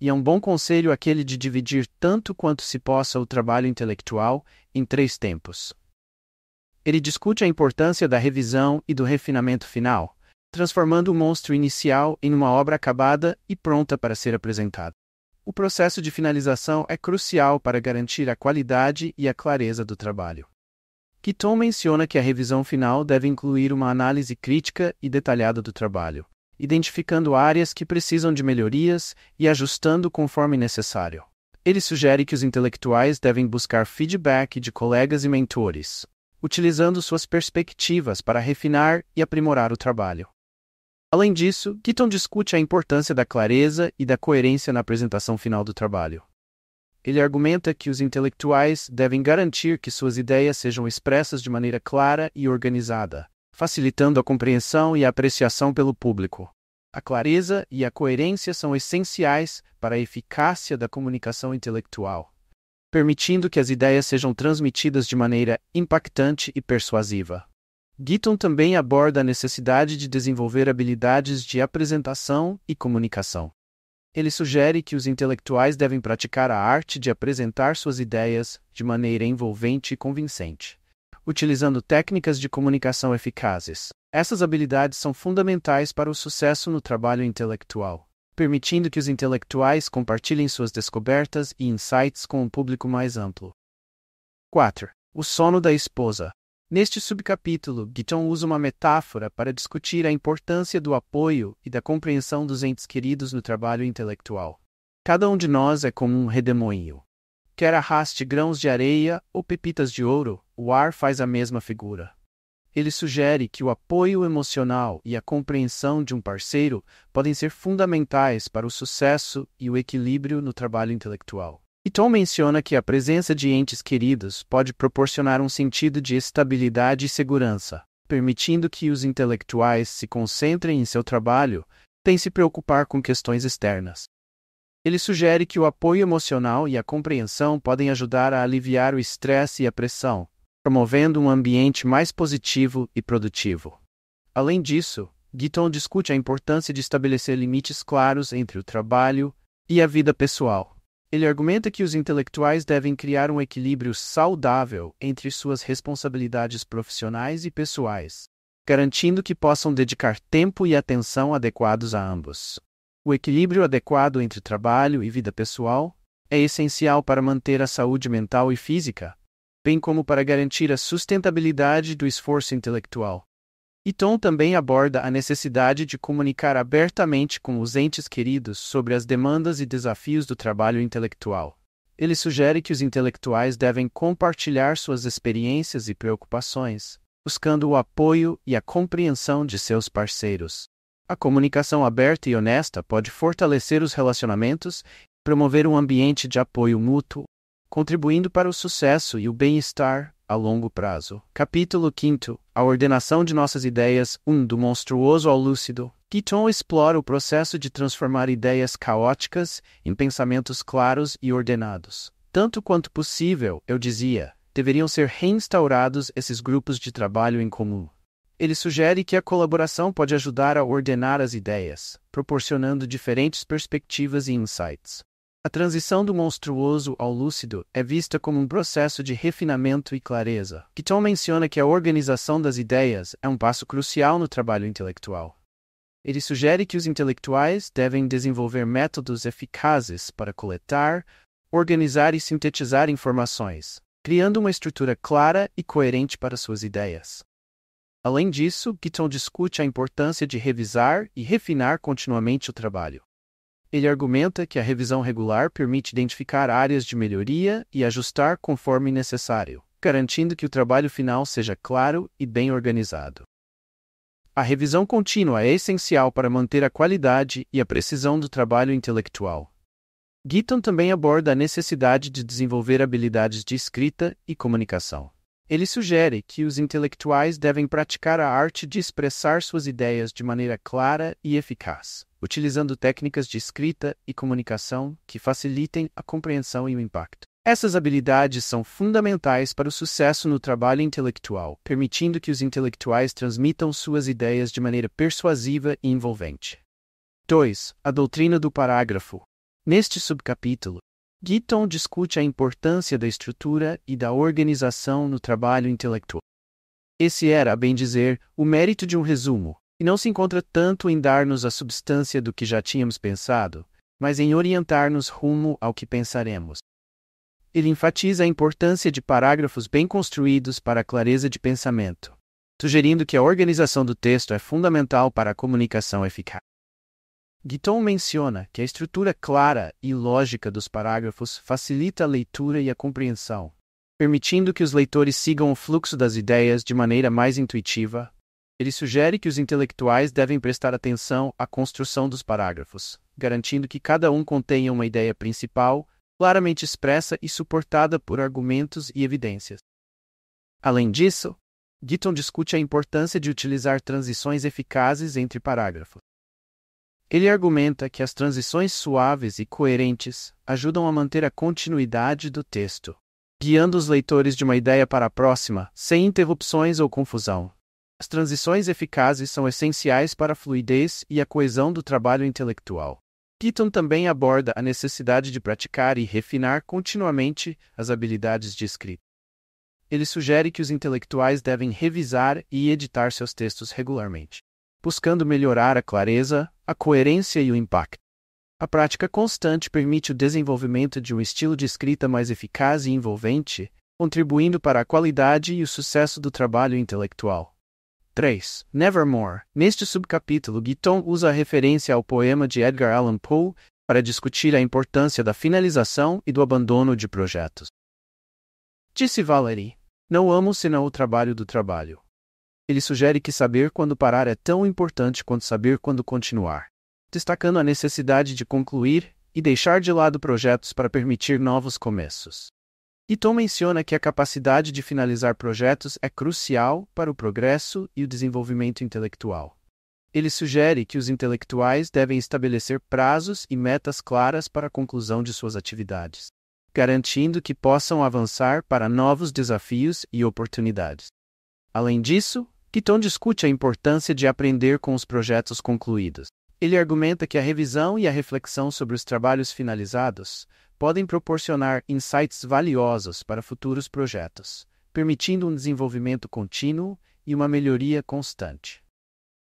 e é um bom conselho aquele de dividir tanto quanto se possa o trabalho intelectual em três tempos. Ele discute a importância da revisão e do refinamento final, transformando o monstro inicial em uma obra acabada e pronta para ser apresentada. O processo de finalização é crucial para garantir a qualidade e a clareza do trabalho. Kitton menciona que a revisão final deve incluir uma análise crítica e detalhada do trabalho, identificando áreas que precisam de melhorias e ajustando conforme necessário. Ele sugere que os intelectuais devem buscar feedback de colegas e mentores, utilizando suas perspectivas para refinar e aprimorar o trabalho. Além disso, Keaton discute a importância da clareza e da coerência na apresentação final do trabalho. Ele argumenta que os intelectuais devem garantir que suas ideias sejam expressas de maneira clara e organizada, facilitando a compreensão e a apreciação pelo público. A clareza e a coerência são essenciais para a eficácia da comunicação intelectual, permitindo que as ideias sejam transmitidas de maneira impactante e persuasiva. Gitton também aborda a necessidade de desenvolver habilidades de apresentação e comunicação. Ele sugere que os intelectuais devem praticar a arte de apresentar suas ideias de maneira envolvente e convincente utilizando técnicas de comunicação eficazes. Essas habilidades são fundamentais para o sucesso no trabalho intelectual, permitindo que os intelectuais compartilhem suas descobertas e insights com um público mais amplo. 4. O sono da esposa. Neste subcapítulo, Guiton usa uma metáfora para discutir a importância do apoio e da compreensão dos entes queridos no trabalho intelectual. Cada um de nós é como um redemoinho. Quer arraste grãos de areia ou pepitas de ouro, o ar faz a mesma figura. Ele sugere que o apoio emocional e a compreensão de um parceiro podem ser fundamentais para o sucesso e o equilíbrio no trabalho intelectual. E Tom menciona que a presença de entes queridos pode proporcionar um sentido de estabilidade e segurança, permitindo que os intelectuais se concentrem em seu trabalho sem se preocupar com questões externas. Ele sugere que o apoio emocional e a compreensão podem ajudar a aliviar o estresse e a pressão, promovendo um ambiente mais positivo e produtivo. Além disso, Guiton discute a importância de estabelecer limites claros entre o trabalho e a vida pessoal. Ele argumenta que os intelectuais devem criar um equilíbrio saudável entre suas responsabilidades profissionais e pessoais, garantindo que possam dedicar tempo e atenção adequados a ambos. O equilíbrio adequado entre trabalho e vida pessoal é essencial para manter a saúde mental e física, bem como para garantir a sustentabilidade do esforço intelectual. Tom também aborda a necessidade de comunicar abertamente com os entes queridos sobre as demandas e desafios do trabalho intelectual. Ele sugere que os intelectuais devem compartilhar suas experiências e preocupações, buscando o apoio e a compreensão de seus parceiros. A comunicação aberta e honesta pode fortalecer os relacionamentos e promover um ambiente de apoio mútuo contribuindo para o sucesso e o bem-estar a longo prazo. Capítulo 5 A ordenação de nossas ideias um, Do monstruoso ao lúcido. Keaton explora o processo de transformar ideias caóticas em pensamentos claros e ordenados. Tanto quanto possível, eu dizia, deveriam ser reinstaurados esses grupos de trabalho em comum. Ele sugere que a colaboração pode ajudar a ordenar as ideias, proporcionando diferentes perspectivas e insights. A transição do monstruoso ao lúcido é vista como um processo de refinamento e clareza. Kitton menciona que a organização das ideias é um passo crucial no trabalho intelectual. Ele sugere que os intelectuais devem desenvolver métodos eficazes para coletar, organizar e sintetizar informações, criando uma estrutura clara e coerente para suas ideias. Além disso, Guiton discute a importância de revisar e refinar continuamente o trabalho ele argumenta que a revisão regular permite identificar áreas de melhoria e ajustar conforme necessário, garantindo que o trabalho final seja claro e bem organizado. A revisão contínua é essencial para manter a qualidade e a precisão do trabalho intelectual. Gitton também aborda a necessidade de desenvolver habilidades de escrita e comunicação. Ele sugere que os intelectuais devem praticar a arte de expressar suas ideias de maneira clara e eficaz, utilizando técnicas de escrita e comunicação que facilitem a compreensão e o impacto. Essas habilidades são fundamentais para o sucesso no trabalho intelectual, permitindo que os intelectuais transmitam suas ideias de maneira persuasiva e envolvente. 2. A doutrina do parágrafo. Neste subcapítulo, Giton discute a importância da estrutura e da organização no trabalho intelectual. Esse era, a bem dizer, o mérito de um resumo, e não se encontra tanto em dar-nos a substância do que já tínhamos pensado, mas em orientar-nos rumo ao que pensaremos. Ele enfatiza a importância de parágrafos bem construídos para a clareza de pensamento, sugerindo que a organização do texto é fundamental para a comunicação eficaz. Guiton menciona que a estrutura clara e lógica dos parágrafos facilita a leitura e a compreensão, permitindo que os leitores sigam o fluxo das ideias de maneira mais intuitiva. Ele sugere que os intelectuais devem prestar atenção à construção dos parágrafos, garantindo que cada um contenha uma ideia principal, claramente expressa e suportada por argumentos e evidências. Além disso, Guiton discute a importância de utilizar transições eficazes entre parágrafos ele argumenta que as transições suaves e coerentes ajudam a manter a continuidade do texto, guiando os leitores de uma ideia para a próxima, sem interrupções ou confusão. As transições eficazes são essenciais para a fluidez e a coesão do trabalho intelectual. Keaton também aborda a necessidade de praticar e refinar continuamente as habilidades de escrita. Ele sugere que os intelectuais devem revisar e editar seus textos regularmente, buscando melhorar a clareza, a coerência e o impacto. A prática constante permite o desenvolvimento de um estilo de escrita mais eficaz e envolvente, contribuindo para a qualidade e o sucesso do trabalho intelectual. 3. Nevermore. Neste subcapítulo, Guiton usa a referência ao poema de Edgar Allan Poe para discutir a importância da finalização e do abandono de projetos. Disse Valerie: Não amo senão o trabalho do trabalho ele sugere que saber quando parar é tão importante quanto saber quando continuar, destacando a necessidade de concluir e deixar de lado projetos para permitir novos começos. Iton menciona que a capacidade de finalizar projetos é crucial para o progresso e o desenvolvimento intelectual. Ele sugere que os intelectuais devem estabelecer prazos e metas claras para a conclusão de suas atividades, garantindo que possam avançar para novos desafios e oportunidades. Além disso, Kiton discute a importância de aprender com os projetos concluídos. Ele argumenta que a revisão e a reflexão sobre os trabalhos finalizados podem proporcionar insights valiosos para futuros projetos, permitindo um desenvolvimento contínuo e uma melhoria constante.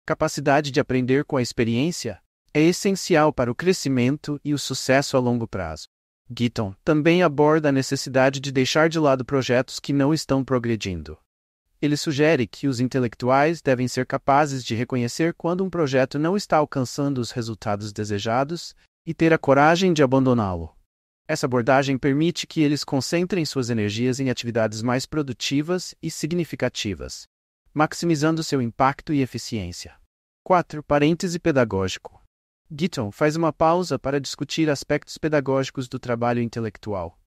Capacidade de aprender com a experiência é essencial para o crescimento e o sucesso a longo prazo. Gitton também aborda a necessidade de deixar de lado projetos que não estão progredindo ele sugere que os intelectuais devem ser capazes de reconhecer quando um projeto não está alcançando os resultados desejados e ter a coragem de abandoná-lo. Essa abordagem permite que eles concentrem suas energias em atividades mais produtivas e significativas, maximizando seu impacto e eficiência. 4. Parêntese pedagógico. Gitton faz uma pausa para discutir aspectos pedagógicos do trabalho intelectual,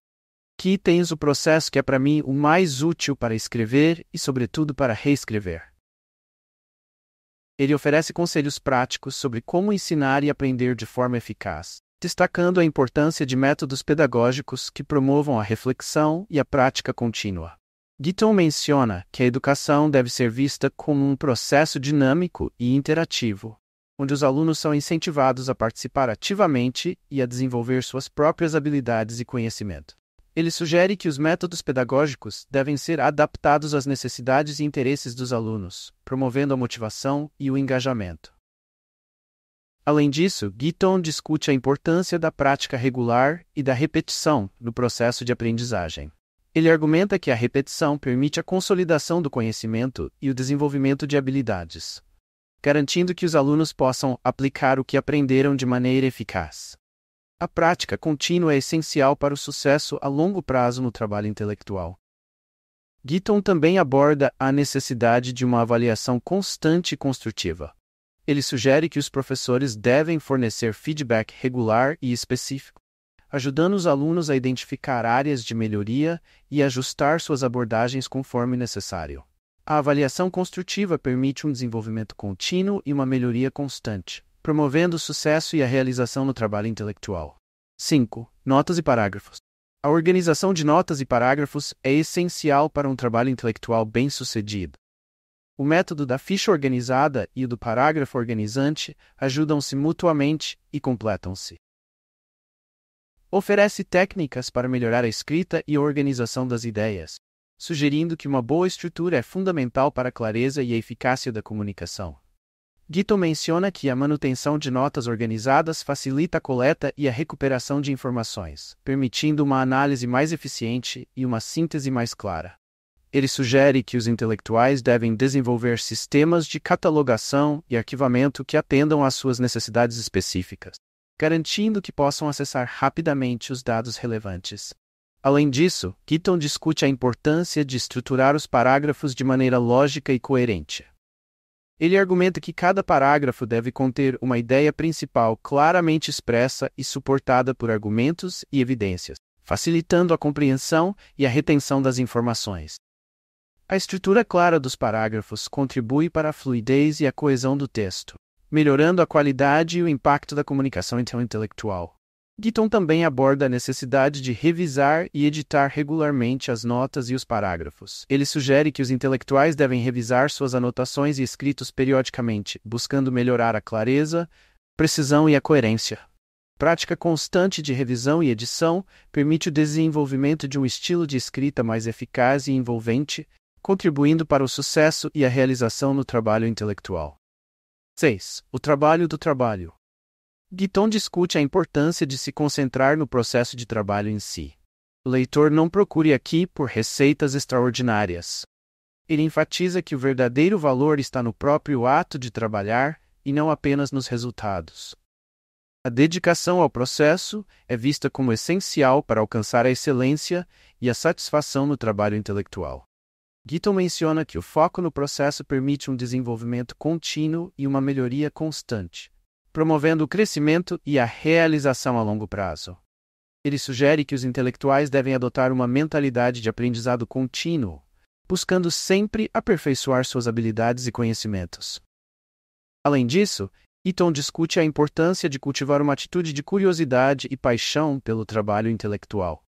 Aqui tens o processo que é para mim o mais útil para escrever e, sobretudo, para reescrever. Ele oferece conselhos práticos sobre como ensinar e aprender de forma eficaz, destacando a importância de métodos pedagógicos que promovam a reflexão e a prática contínua. Giton menciona que a educação deve ser vista como um processo dinâmico e interativo, onde os alunos são incentivados a participar ativamente e a desenvolver suas próprias habilidades e conhecimento. Ele sugere que os métodos pedagógicos devem ser adaptados às necessidades e interesses dos alunos, promovendo a motivação e o engajamento. Além disso, Guiton discute a importância da prática regular e da repetição no processo de aprendizagem. Ele argumenta que a repetição permite a consolidação do conhecimento e o desenvolvimento de habilidades, garantindo que os alunos possam aplicar o que aprenderam de maneira eficaz. A prática contínua é essencial para o sucesso a longo prazo no trabalho intelectual. Giton também aborda a necessidade de uma avaliação constante e construtiva. Ele sugere que os professores devem fornecer feedback regular e específico, ajudando os alunos a identificar áreas de melhoria e ajustar suas abordagens conforme necessário. A avaliação construtiva permite um desenvolvimento contínuo e uma melhoria constante promovendo o sucesso e a realização no trabalho intelectual. 5. Notas e parágrafos. A organização de notas e parágrafos é essencial para um trabalho intelectual bem-sucedido. O método da ficha organizada e o do parágrafo organizante ajudam-se mutuamente e completam-se. Oferece técnicas para melhorar a escrita e a organização das ideias, sugerindo que uma boa estrutura é fundamental para a clareza e a eficácia da comunicação. Guito menciona que a manutenção de notas organizadas facilita a coleta e a recuperação de informações, permitindo uma análise mais eficiente e uma síntese mais clara. Ele sugere que os intelectuais devem desenvolver sistemas de catalogação e arquivamento que atendam às suas necessidades específicas, garantindo que possam acessar rapidamente os dados relevantes. Além disso, Keaton discute a importância de estruturar os parágrafos de maneira lógica e coerente ele argumenta que cada parágrafo deve conter uma ideia principal claramente expressa e suportada por argumentos e evidências, facilitando a compreensão e a retenção das informações. A estrutura clara dos parágrafos contribui para a fluidez e a coesão do texto, melhorando a qualidade e o impacto da comunicação intelectual. Giton também aborda a necessidade de revisar e editar regularmente as notas e os parágrafos. Ele sugere que os intelectuais devem revisar suas anotações e escritos periodicamente, buscando melhorar a clareza, precisão e a coerência. Prática constante de revisão e edição permite o desenvolvimento de um estilo de escrita mais eficaz e envolvente, contribuindo para o sucesso e a realização no trabalho intelectual. 6. O trabalho do trabalho. Guiton discute a importância de se concentrar no processo de trabalho em si. O leitor não procure aqui por receitas extraordinárias. Ele enfatiza que o verdadeiro valor está no próprio ato de trabalhar e não apenas nos resultados. A dedicação ao processo é vista como essencial para alcançar a excelência e a satisfação no trabalho intelectual. Guiton menciona que o foco no processo permite um desenvolvimento contínuo e uma melhoria constante promovendo o crescimento e a realização a longo prazo. Ele sugere que os intelectuais devem adotar uma mentalidade de aprendizado contínuo, buscando sempre aperfeiçoar suas habilidades e conhecimentos. Além disso, Eaton discute a importância de cultivar uma atitude de curiosidade e paixão pelo trabalho intelectual.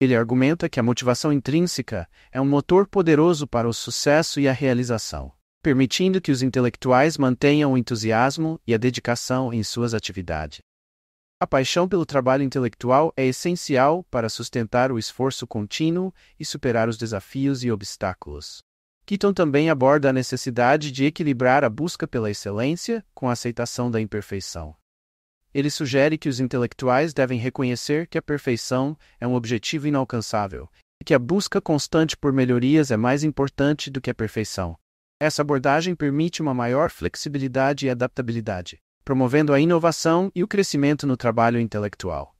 Ele argumenta que a motivação intrínseca é um motor poderoso para o sucesso e a realização permitindo que os intelectuais mantenham o entusiasmo e a dedicação em suas atividades. A paixão pelo trabalho intelectual é essencial para sustentar o esforço contínuo e superar os desafios e obstáculos. Keaton também aborda a necessidade de equilibrar a busca pela excelência com a aceitação da imperfeição. Ele sugere que os intelectuais devem reconhecer que a perfeição é um objetivo inalcançável e que a busca constante por melhorias é mais importante do que a perfeição. Essa abordagem permite uma maior flexibilidade e adaptabilidade, promovendo a inovação e o crescimento no trabalho intelectual.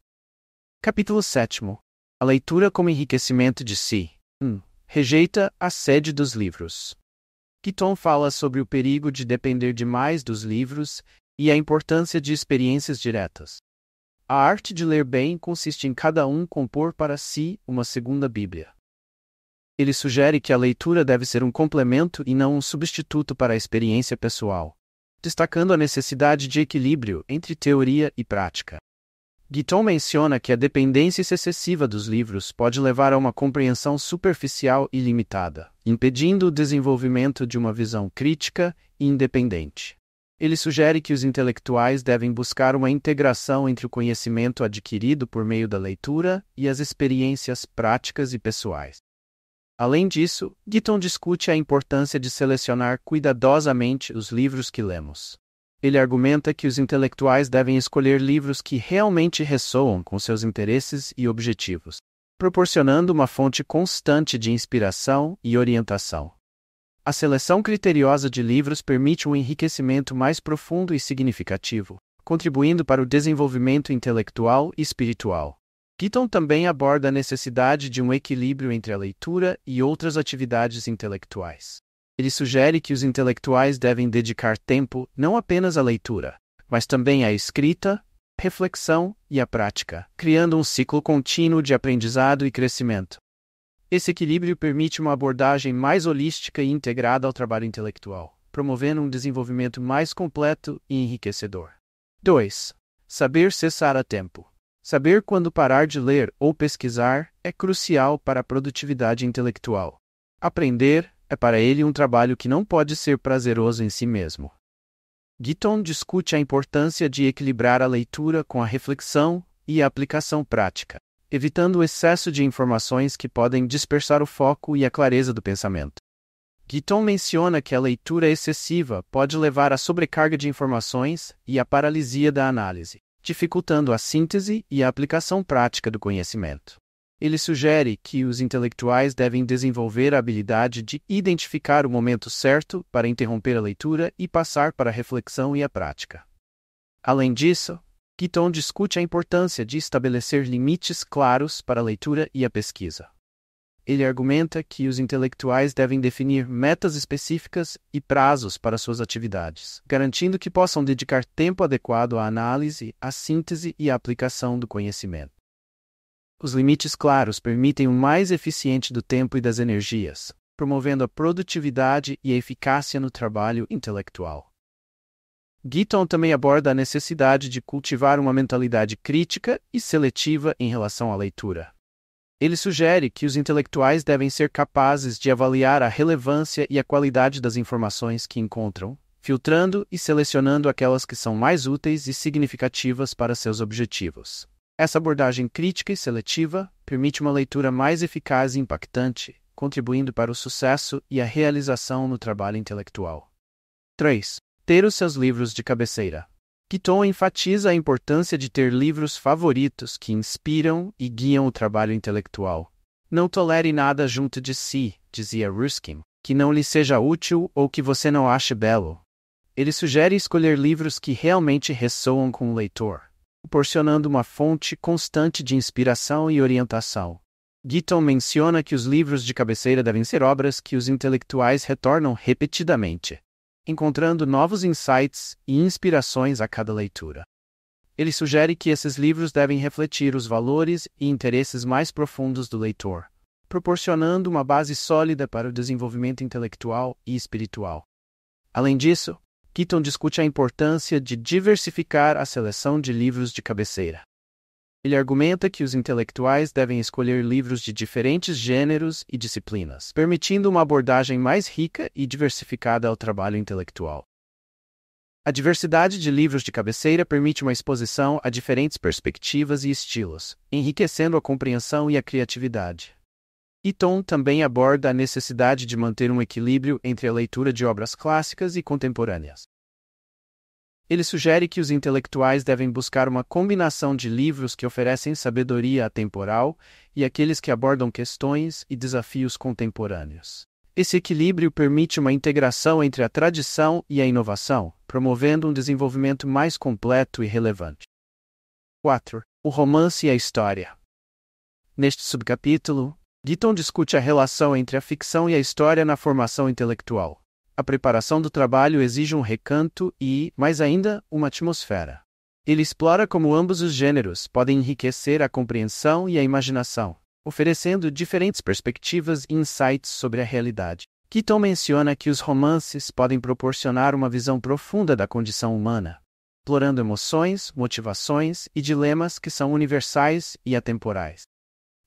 Capítulo 7 A leitura como enriquecimento de si. 1. Rejeita a sede dos livros. Kiton fala sobre o perigo de depender demais dos livros e a importância de experiências diretas. A arte de ler bem consiste em cada um compor para si uma segunda Bíblia ele sugere que a leitura deve ser um complemento e não um substituto para a experiência pessoal, destacando a necessidade de equilíbrio entre teoria e prática. Guiton menciona que a dependência excessiva dos livros pode levar a uma compreensão superficial e limitada, impedindo o desenvolvimento de uma visão crítica e independente. Ele sugere que os intelectuais devem buscar uma integração entre o conhecimento adquirido por meio da leitura e as experiências práticas e pessoais. Além disso, Giton discute a importância de selecionar cuidadosamente os livros que lemos. Ele argumenta que os intelectuais devem escolher livros que realmente ressoam com seus interesses e objetivos, proporcionando uma fonte constante de inspiração e orientação. A seleção criteriosa de livros permite um enriquecimento mais profundo e significativo, contribuindo para o desenvolvimento intelectual e espiritual. Keaton também aborda a necessidade de um equilíbrio entre a leitura e outras atividades intelectuais. Ele sugere que os intelectuais devem dedicar tempo não apenas à leitura, mas também à escrita, reflexão e à prática, criando um ciclo contínuo de aprendizado e crescimento. Esse equilíbrio permite uma abordagem mais holística e integrada ao trabalho intelectual, promovendo um desenvolvimento mais completo e enriquecedor. 2. Saber cessar a tempo. Saber quando parar de ler ou pesquisar é crucial para a produtividade intelectual. Aprender é para ele um trabalho que não pode ser prazeroso em si mesmo. Guiton discute a importância de equilibrar a leitura com a reflexão e a aplicação prática, evitando o excesso de informações que podem dispersar o foco e a clareza do pensamento. Guiton menciona que a leitura excessiva pode levar à sobrecarga de informações e à paralisia da análise, dificultando a síntese e a aplicação prática do conhecimento. Ele sugere que os intelectuais devem desenvolver a habilidade de identificar o momento certo para interromper a leitura e passar para a reflexão e a prática. Além disso, Guiton discute a importância de estabelecer limites claros para a leitura e a pesquisa ele argumenta que os intelectuais devem definir metas específicas e prazos para suas atividades, garantindo que possam dedicar tempo adequado à análise, à síntese e à aplicação do conhecimento. Os limites claros permitem o um mais eficiente do tempo e das energias, promovendo a produtividade e a eficácia no trabalho intelectual. Giton também aborda a necessidade de cultivar uma mentalidade crítica e seletiva em relação à leitura, ele sugere que os intelectuais devem ser capazes de avaliar a relevância e a qualidade das informações que encontram, filtrando e selecionando aquelas que são mais úteis e significativas para seus objetivos. Essa abordagem crítica e seletiva permite uma leitura mais eficaz e impactante, contribuindo para o sucesso e a realização no trabalho intelectual. 3. Ter os seus livros de cabeceira. Kitton enfatiza a importância de ter livros favoritos que inspiram e guiam o trabalho intelectual. Não tolere nada junto de si, dizia Ruskin, que não lhe seja útil ou que você não ache belo. Ele sugere escolher livros que realmente ressoam com o leitor, proporcionando uma fonte constante de inspiração e orientação. Giton menciona que os livros de cabeceira devem ser obras que os intelectuais retornam repetidamente, encontrando novos insights e inspirações a cada leitura. Ele sugere que esses livros devem refletir os valores e interesses mais profundos do leitor, proporcionando uma base sólida para o desenvolvimento intelectual e espiritual. Além disso, Keaton discute a importância de diversificar a seleção de livros de cabeceira. Ele argumenta que os intelectuais devem escolher livros de diferentes gêneros e disciplinas, permitindo uma abordagem mais rica e diversificada ao trabalho intelectual. A diversidade de livros de cabeceira permite uma exposição a diferentes perspectivas e estilos, enriquecendo a compreensão e a criatividade. Eton também aborda a necessidade de manter um equilíbrio entre a leitura de obras clássicas e contemporâneas. Ele sugere que os intelectuais devem buscar uma combinação de livros que oferecem sabedoria atemporal e aqueles que abordam questões e desafios contemporâneos. Esse equilíbrio permite uma integração entre a tradição e a inovação, promovendo um desenvolvimento mais completo e relevante. 4. O romance e a história. Neste subcapítulo, Ditton discute a relação entre a ficção e a história na formação intelectual a preparação do trabalho exige um recanto e, mais ainda, uma atmosfera. Ele explora como ambos os gêneros podem enriquecer a compreensão e a imaginação, oferecendo diferentes perspectivas e insights sobre a realidade. Keaton menciona que os romances podem proporcionar uma visão profunda da condição humana, explorando emoções, motivações e dilemas que são universais e atemporais.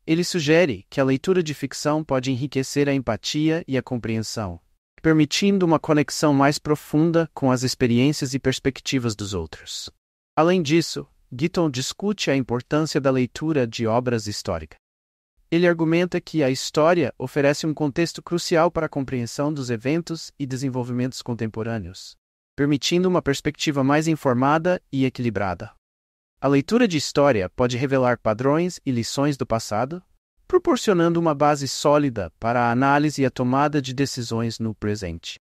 Ele sugere que a leitura de ficção pode enriquecer a empatia e a compreensão, permitindo uma conexão mais profunda com as experiências e perspectivas dos outros. Além disso, Gitton discute a importância da leitura de obras históricas. Ele argumenta que a história oferece um contexto crucial para a compreensão dos eventos e desenvolvimentos contemporâneos, permitindo uma perspectiva mais informada e equilibrada. A leitura de história pode revelar padrões e lições do passado, proporcionando uma base sólida para a análise e a tomada de decisões no presente.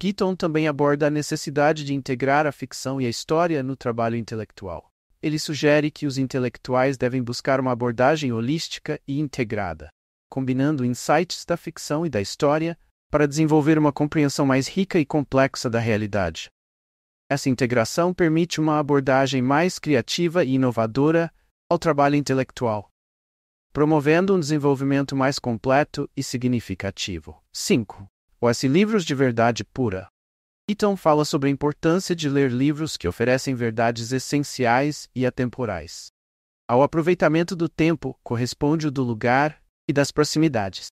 Gitton também aborda a necessidade de integrar a ficção e a história no trabalho intelectual. Ele sugere que os intelectuais devem buscar uma abordagem holística e integrada, combinando insights da ficção e da história para desenvolver uma compreensão mais rica e complexa da realidade. Essa integração permite uma abordagem mais criativa e inovadora ao trabalho intelectual, promovendo um desenvolvimento mais completo e significativo. 5. OS Livros de Verdade Pura. Eaton fala sobre a importância de ler livros que oferecem verdades essenciais e atemporais. Ao aproveitamento do tempo corresponde o do lugar e das proximidades.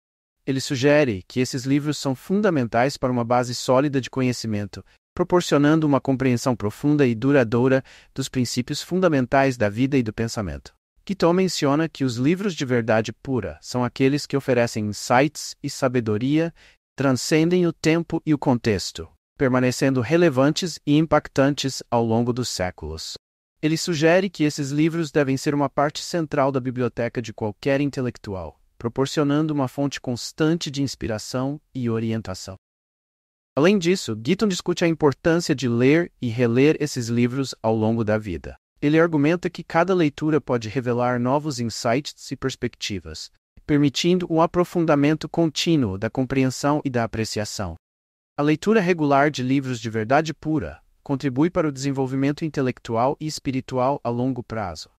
Ele sugere que esses livros são fundamentais para uma base sólida de conhecimento, proporcionando uma compreensão profunda e duradoura dos princípios fundamentais da vida e do pensamento. Quitão menciona que os livros de verdade pura são aqueles que oferecem insights e sabedoria, transcendem o tempo e o contexto, permanecendo relevantes e impactantes ao longo dos séculos. Ele sugere que esses livros devem ser uma parte central da biblioteca de qualquer intelectual, proporcionando uma fonte constante de inspiração e orientação. Além disso, Gitton discute a importância de ler e reler esses livros ao longo da vida, ele argumenta que cada leitura pode revelar novos insights e perspectivas, permitindo um aprofundamento contínuo da compreensão e da apreciação. A leitura regular de livros de verdade pura contribui para o desenvolvimento intelectual e espiritual a longo prazo.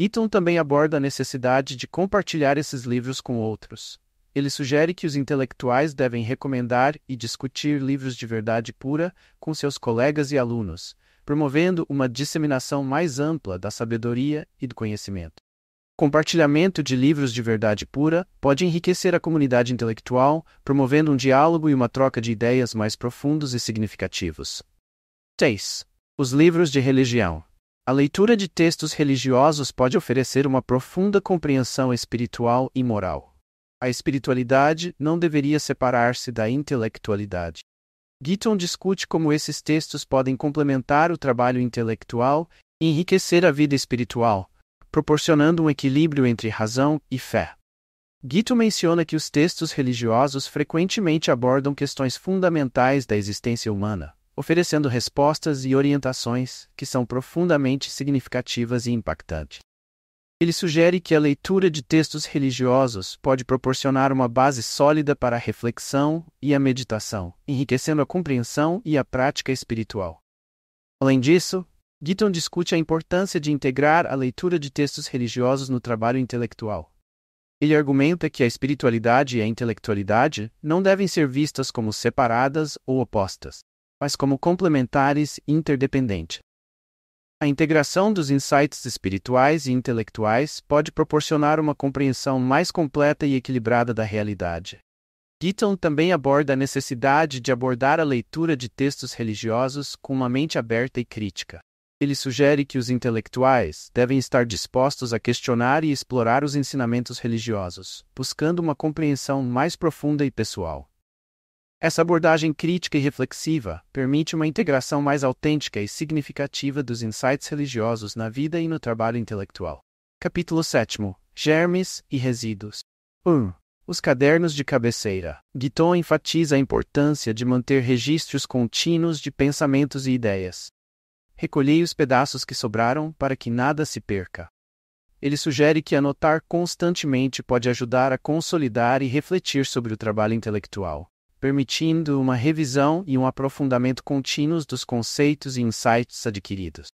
Eaton também aborda a necessidade de compartilhar esses livros com outros. Ele sugere que os intelectuais devem recomendar e discutir livros de verdade pura com seus colegas e alunos, promovendo uma disseminação mais ampla da sabedoria e do conhecimento. Compartilhamento de livros de verdade pura pode enriquecer a comunidade intelectual, promovendo um diálogo e uma troca de ideias mais profundos e significativos. 6. Os livros de religião. A leitura de textos religiosos pode oferecer uma profunda compreensão espiritual e moral. A espiritualidade não deveria separar-se da intelectualidade. Giton discute como esses textos podem complementar o trabalho intelectual e enriquecer a vida espiritual, proporcionando um equilíbrio entre razão e fé. Giton menciona que os textos religiosos frequentemente abordam questões fundamentais da existência humana, oferecendo respostas e orientações que são profundamente significativas e impactantes. Ele sugere que a leitura de textos religiosos pode proporcionar uma base sólida para a reflexão e a meditação, enriquecendo a compreensão e a prática espiritual. Além disso, Gitton discute a importância de integrar a leitura de textos religiosos no trabalho intelectual. Ele argumenta que a espiritualidade e a intelectualidade não devem ser vistas como separadas ou opostas, mas como complementares e interdependentes. A integração dos insights espirituais e intelectuais pode proporcionar uma compreensão mais completa e equilibrada da realidade. Giton também aborda a necessidade de abordar a leitura de textos religiosos com uma mente aberta e crítica. Ele sugere que os intelectuais devem estar dispostos a questionar e explorar os ensinamentos religiosos, buscando uma compreensão mais profunda e pessoal. Essa abordagem crítica e reflexiva permite uma integração mais autêntica e significativa dos insights religiosos na vida e no trabalho intelectual. Capítulo 7 Germes e resíduos. 1. Um, os cadernos de cabeceira. Guiton enfatiza a importância de manter registros contínuos de pensamentos e ideias. Recolhei os pedaços que sobraram para que nada se perca. Ele sugere que anotar constantemente pode ajudar a consolidar e refletir sobre o trabalho intelectual permitindo uma revisão e um aprofundamento contínuos dos conceitos e insights adquiridos.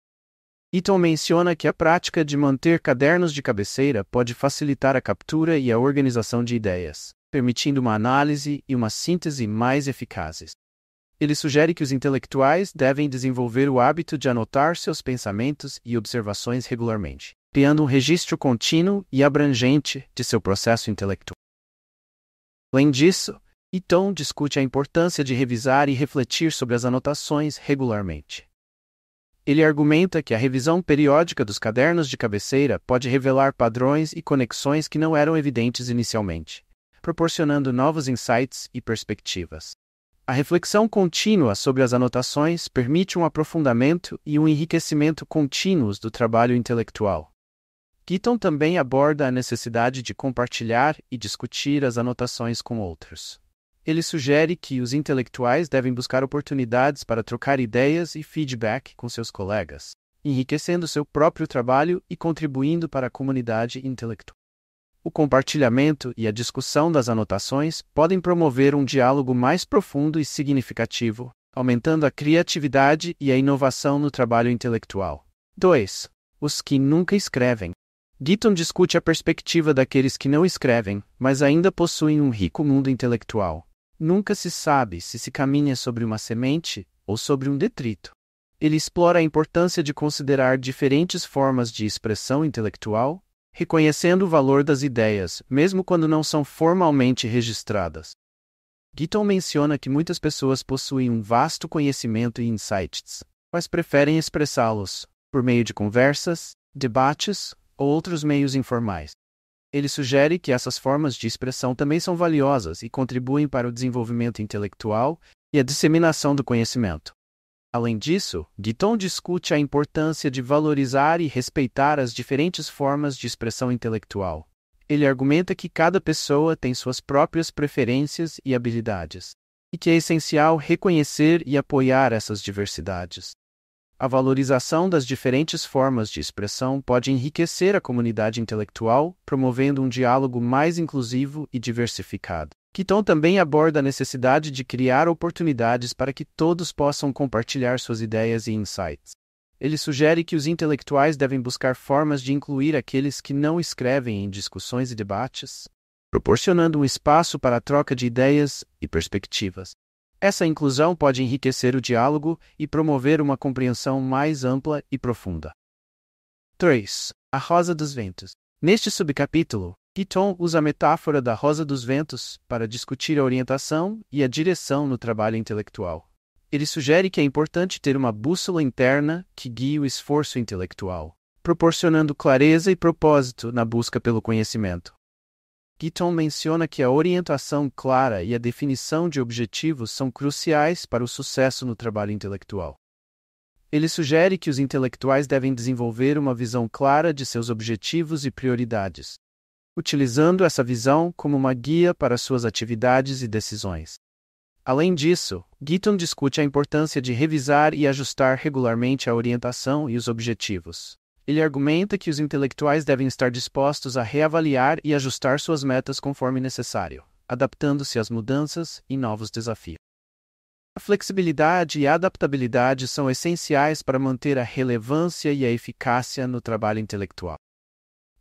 Eaton menciona que a prática de manter cadernos de cabeceira pode facilitar a captura e a organização de ideias, permitindo uma análise e uma síntese mais eficazes. Ele sugere que os intelectuais devem desenvolver o hábito de anotar seus pensamentos e observações regularmente, criando um registro contínuo e abrangente de seu processo intelectual. Além disso, então discute a importância de revisar e refletir sobre as anotações regularmente. Ele argumenta que a revisão periódica dos cadernos de cabeceira pode revelar padrões e conexões que não eram evidentes inicialmente, proporcionando novos insights e perspectivas. A reflexão contínua sobre as anotações permite um aprofundamento e um enriquecimento contínuos do trabalho intelectual. Keaton também aborda a necessidade de compartilhar e discutir as anotações com outros. Ele sugere que os intelectuais devem buscar oportunidades para trocar ideias e feedback com seus colegas, enriquecendo seu próprio trabalho e contribuindo para a comunidade intelectual. O compartilhamento e a discussão das anotações podem promover um diálogo mais profundo e significativo, aumentando a criatividade e a inovação no trabalho intelectual. 2. Os que nunca escrevem. Giton discute a perspectiva daqueles que não escrevem, mas ainda possuem um rico mundo intelectual Nunca se sabe se se caminha sobre uma semente ou sobre um detrito. Ele explora a importância de considerar diferentes formas de expressão intelectual, reconhecendo o valor das ideias, mesmo quando não são formalmente registradas. Giton menciona que muitas pessoas possuem um vasto conhecimento e insights, mas preferem expressá-los por meio de conversas, debates ou outros meios informais. Ele sugere que essas formas de expressão também são valiosas e contribuem para o desenvolvimento intelectual e a disseminação do conhecimento. Além disso, Guiton discute a importância de valorizar e respeitar as diferentes formas de expressão intelectual. Ele argumenta que cada pessoa tem suas próprias preferências e habilidades, e que é essencial reconhecer e apoiar essas diversidades. A valorização das diferentes formas de expressão pode enriquecer a comunidade intelectual, promovendo um diálogo mais inclusivo e diversificado. Kiton também aborda a necessidade de criar oportunidades para que todos possam compartilhar suas ideias e insights. Ele sugere que os intelectuais devem buscar formas de incluir aqueles que não escrevem em discussões e debates, proporcionando um espaço para a troca de ideias e perspectivas. Essa inclusão pode enriquecer o diálogo e promover uma compreensão mais ampla e profunda. 3. A Rosa dos Ventos. Neste subcapítulo, Piton usa a metáfora da Rosa dos Ventos para discutir a orientação e a direção no trabalho intelectual. Ele sugere que é importante ter uma bússola interna que guie o esforço intelectual, proporcionando clareza e propósito na busca pelo conhecimento. Giton menciona que a orientação clara e a definição de objetivos são cruciais para o sucesso no trabalho intelectual. Ele sugere que os intelectuais devem desenvolver uma visão clara de seus objetivos e prioridades, utilizando essa visão como uma guia para suas atividades e decisões. Além disso, Giton discute a importância de revisar e ajustar regularmente a orientação e os objetivos, ele argumenta que os intelectuais devem estar dispostos a reavaliar e ajustar suas metas conforme necessário, adaptando-se às mudanças e novos desafios. A flexibilidade e a adaptabilidade são essenciais para manter a relevância e a eficácia no trabalho intelectual.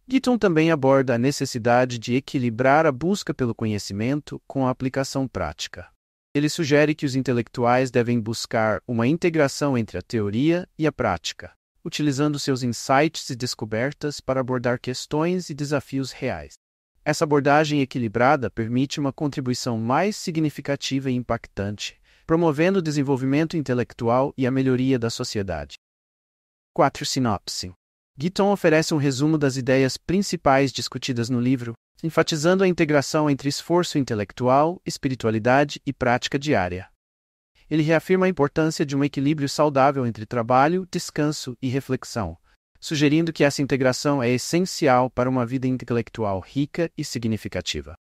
Giton também aborda a necessidade de equilibrar a busca pelo conhecimento com a aplicação prática. Ele sugere que os intelectuais devem buscar uma integração entre a teoria e a prática, utilizando seus insights e descobertas para abordar questões e desafios reais. Essa abordagem equilibrada permite uma contribuição mais significativa e impactante, promovendo o desenvolvimento intelectual e a melhoria da sociedade. 4. Sinopse Guiton oferece um resumo das ideias principais discutidas no livro, enfatizando a integração entre esforço intelectual, espiritualidade e prática diária ele reafirma a importância de um equilíbrio saudável entre trabalho, descanso e reflexão, sugerindo que essa integração é essencial para uma vida intelectual rica e significativa.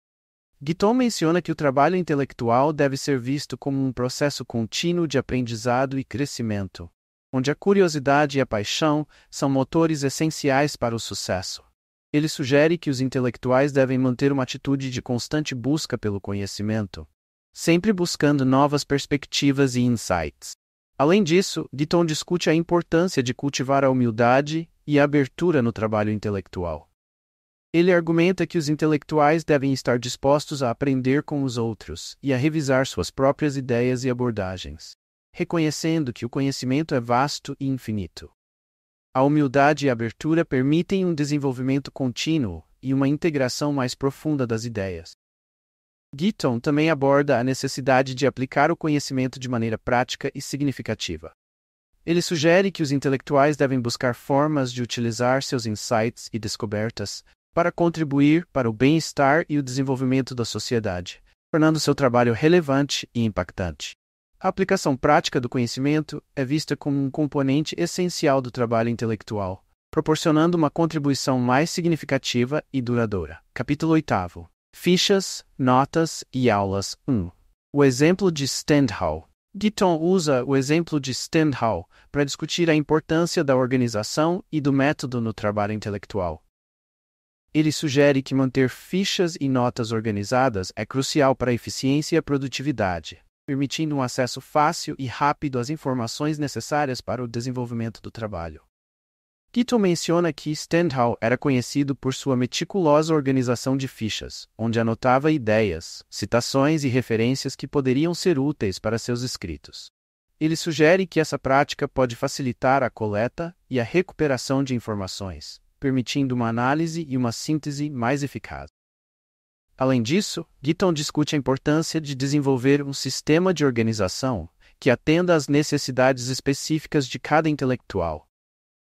Guiton menciona que o trabalho intelectual deve ser visto como um processo contínuo de aprendizado e crescimento, onde a curiosidade e a paixão são motores essenciais para o sucesso. Ele sugere que os intelectuais devem manter uma atitude de constante busca pelo conhecimento, sempre buscando novas perspectivas e insights. Além disso, Ditton discute a importância de cultivar a humildade e a abertura no trabalho intelectual. Ele argumenta que os intelectuais devem estar dispostos a aprender com os outros e a revisar suas próprias ideias e abordagens, reconhecendo que o conhecimento é vasto e infinito. A humildade e a abertura permitem um desenvolvimento contínuo e uma integração mais profunda das ideias, Gitton também aborda a necessidade de aplicar o conhecimento de maneira prática e significativa. Ele sugere que os intelectuais devem buscar formas de utilizar seus insights e descobertas para contribuir para o bem-estar e o desenvolvimento da sociedade, tornando seu trabalho relevante e impactante. A aplicação prática do conhecimento é vista como um componente essencial do trabalho intelectual, proporcionando uma contribuição mais significativa e duradoura. Capítulo 8 fichas, notas e aulas 1. O exemplo de Stendhal. Giton usa o exemplo de Stendhal para discutir a importância da organização e do método no trabalho intelectual. Ele sugere que manter fichas e notas organizadas é crucial para a eficiência e a produtividade, permitindo um acesso fácil e rápido às informações necessárias para o desenvolvimento do trabalho. Tito menciona que Stendhal era conhecido por sua meticulosa organização de fichas, onde anotava ideias, citações e referências que poderiam ser úteis para seus escritos. Ele sugere que essa prática pode facilitar a coleta e a recuperação de informações, permitindo uma análise e uma síntese mais eficaz. Além disso, Giton discute a importância de desenvolver um sistema de organização que atenda às necessidades específicas de cada intelectual,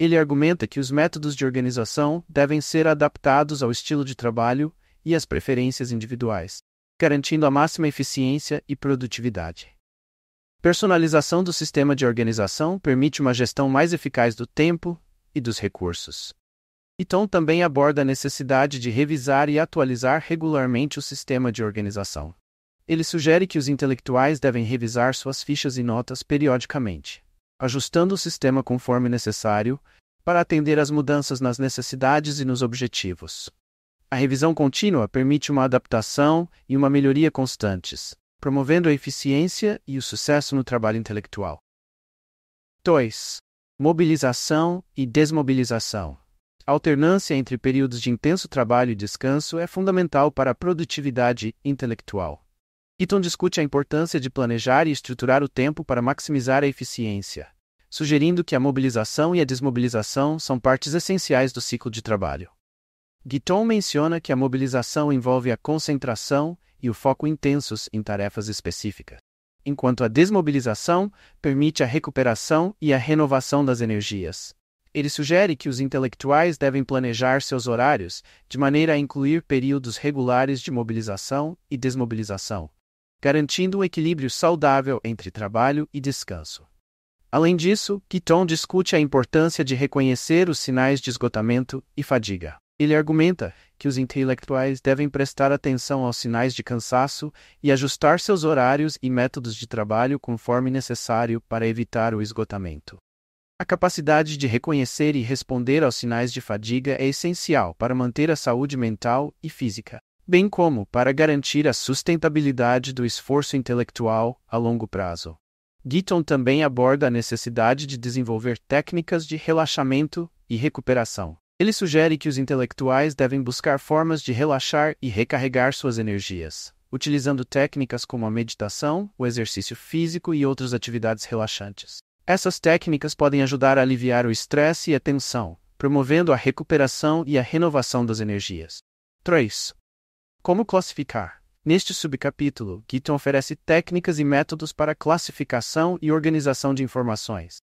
ele argumenta que os métodos de organização devem ser adaptados ao estilo de trabalho e às preferências individuais, garantindo a máxima eficiência e produtividade. Personalização do sistema de organização permite uma gestão mais eficaz do tempo e dos recursos. Então, também aborda a necessidade de revisar e atualizar regularmente o sistema de organização. Ele sugere que os intelectuais devem revisar suas fichas e notas periodicamente ajustando o sistema conforme necessário, para atender às mudanças nas necessidades e nos objetivos. A revisão contínua permite uma adaptação e uma melhoria constantes, promovendo a eficiência e o sucesso no trabalho intelectual. 2. Mobilização e desmobilização. A alternância entre períodos de intenso trabalho e descanso é fundamental para a produtividade intelectual. Eaton discute a importância de planejar e estruturar o tempo para maximizar a eficiência, sugerindo que a mobilização e a desmobilização são partes essenciais do ciclo de trabalho. Guiton menciona que a mobilização envolve a concentração e o foco intensos em tarefas específicas, enquanto a desmobilização permite a recuperação e a renovação das energias. Ele sugere que os intelectuais devem planejar seus horários de maneira a incluir períodos regulares de mobilização e desmobilização, garantindo um equilíbrio saudável entre trabalho e descanso. Além disso, Keaton discute a importância de reconhecer os sinais de esgotamento e fadiga. Ele argumenta que os intelectuais devem prestar atenção aos sinais de cansaço e ajustar seus horários e métodos de trabalho conforme necessário para evitar o esgotamento. A capacidade de reconhecer e responder aos sinais de fadiga é essencial para manter a saúde mental e física bem como para garantir a sustentabilidade do esforço intelectual a longo prazo. Gitton também aborda a necessidade de desenvolver técnicas de relaxamento e recuperação. Ele sugere que os intelectuais devem buscar formas de relaxar e recarregar suas energias, utilizando técnicas como a meditação, o exercício físico e outras atividades relaxantes. Essas técnicas podem ajudar a aliviar o estresse e a tensão, promovendo a recuperação e a renovação das energias. 3. Como classificar? Neste subcapítulo, Gitton oferece técnicas e métodos para classificação e organização de informações.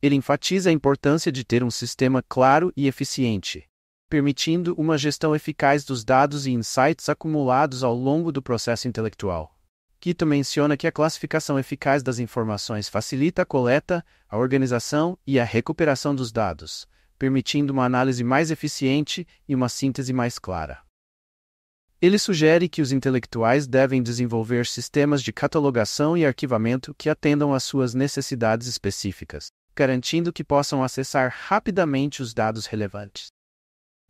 Ele enfatiza a importância de ter um sistema claro e eficiente, permitindo uma gestão eficaz dos dados e insights acumulados ao longo do processo intelectual. Quito menciona que a classificação eficaz das informações facilita a coleta, a organização e a recuperação dos dados, permitindo uma análise mais eficiente e uma síntese mais clara. Ele sugere que os intelectuais devem desenvolver sistemas de catalogação e arquivamento que atendam às suas necessidades específicas, garantindo que possam acessar rapidamente os dados relevantes.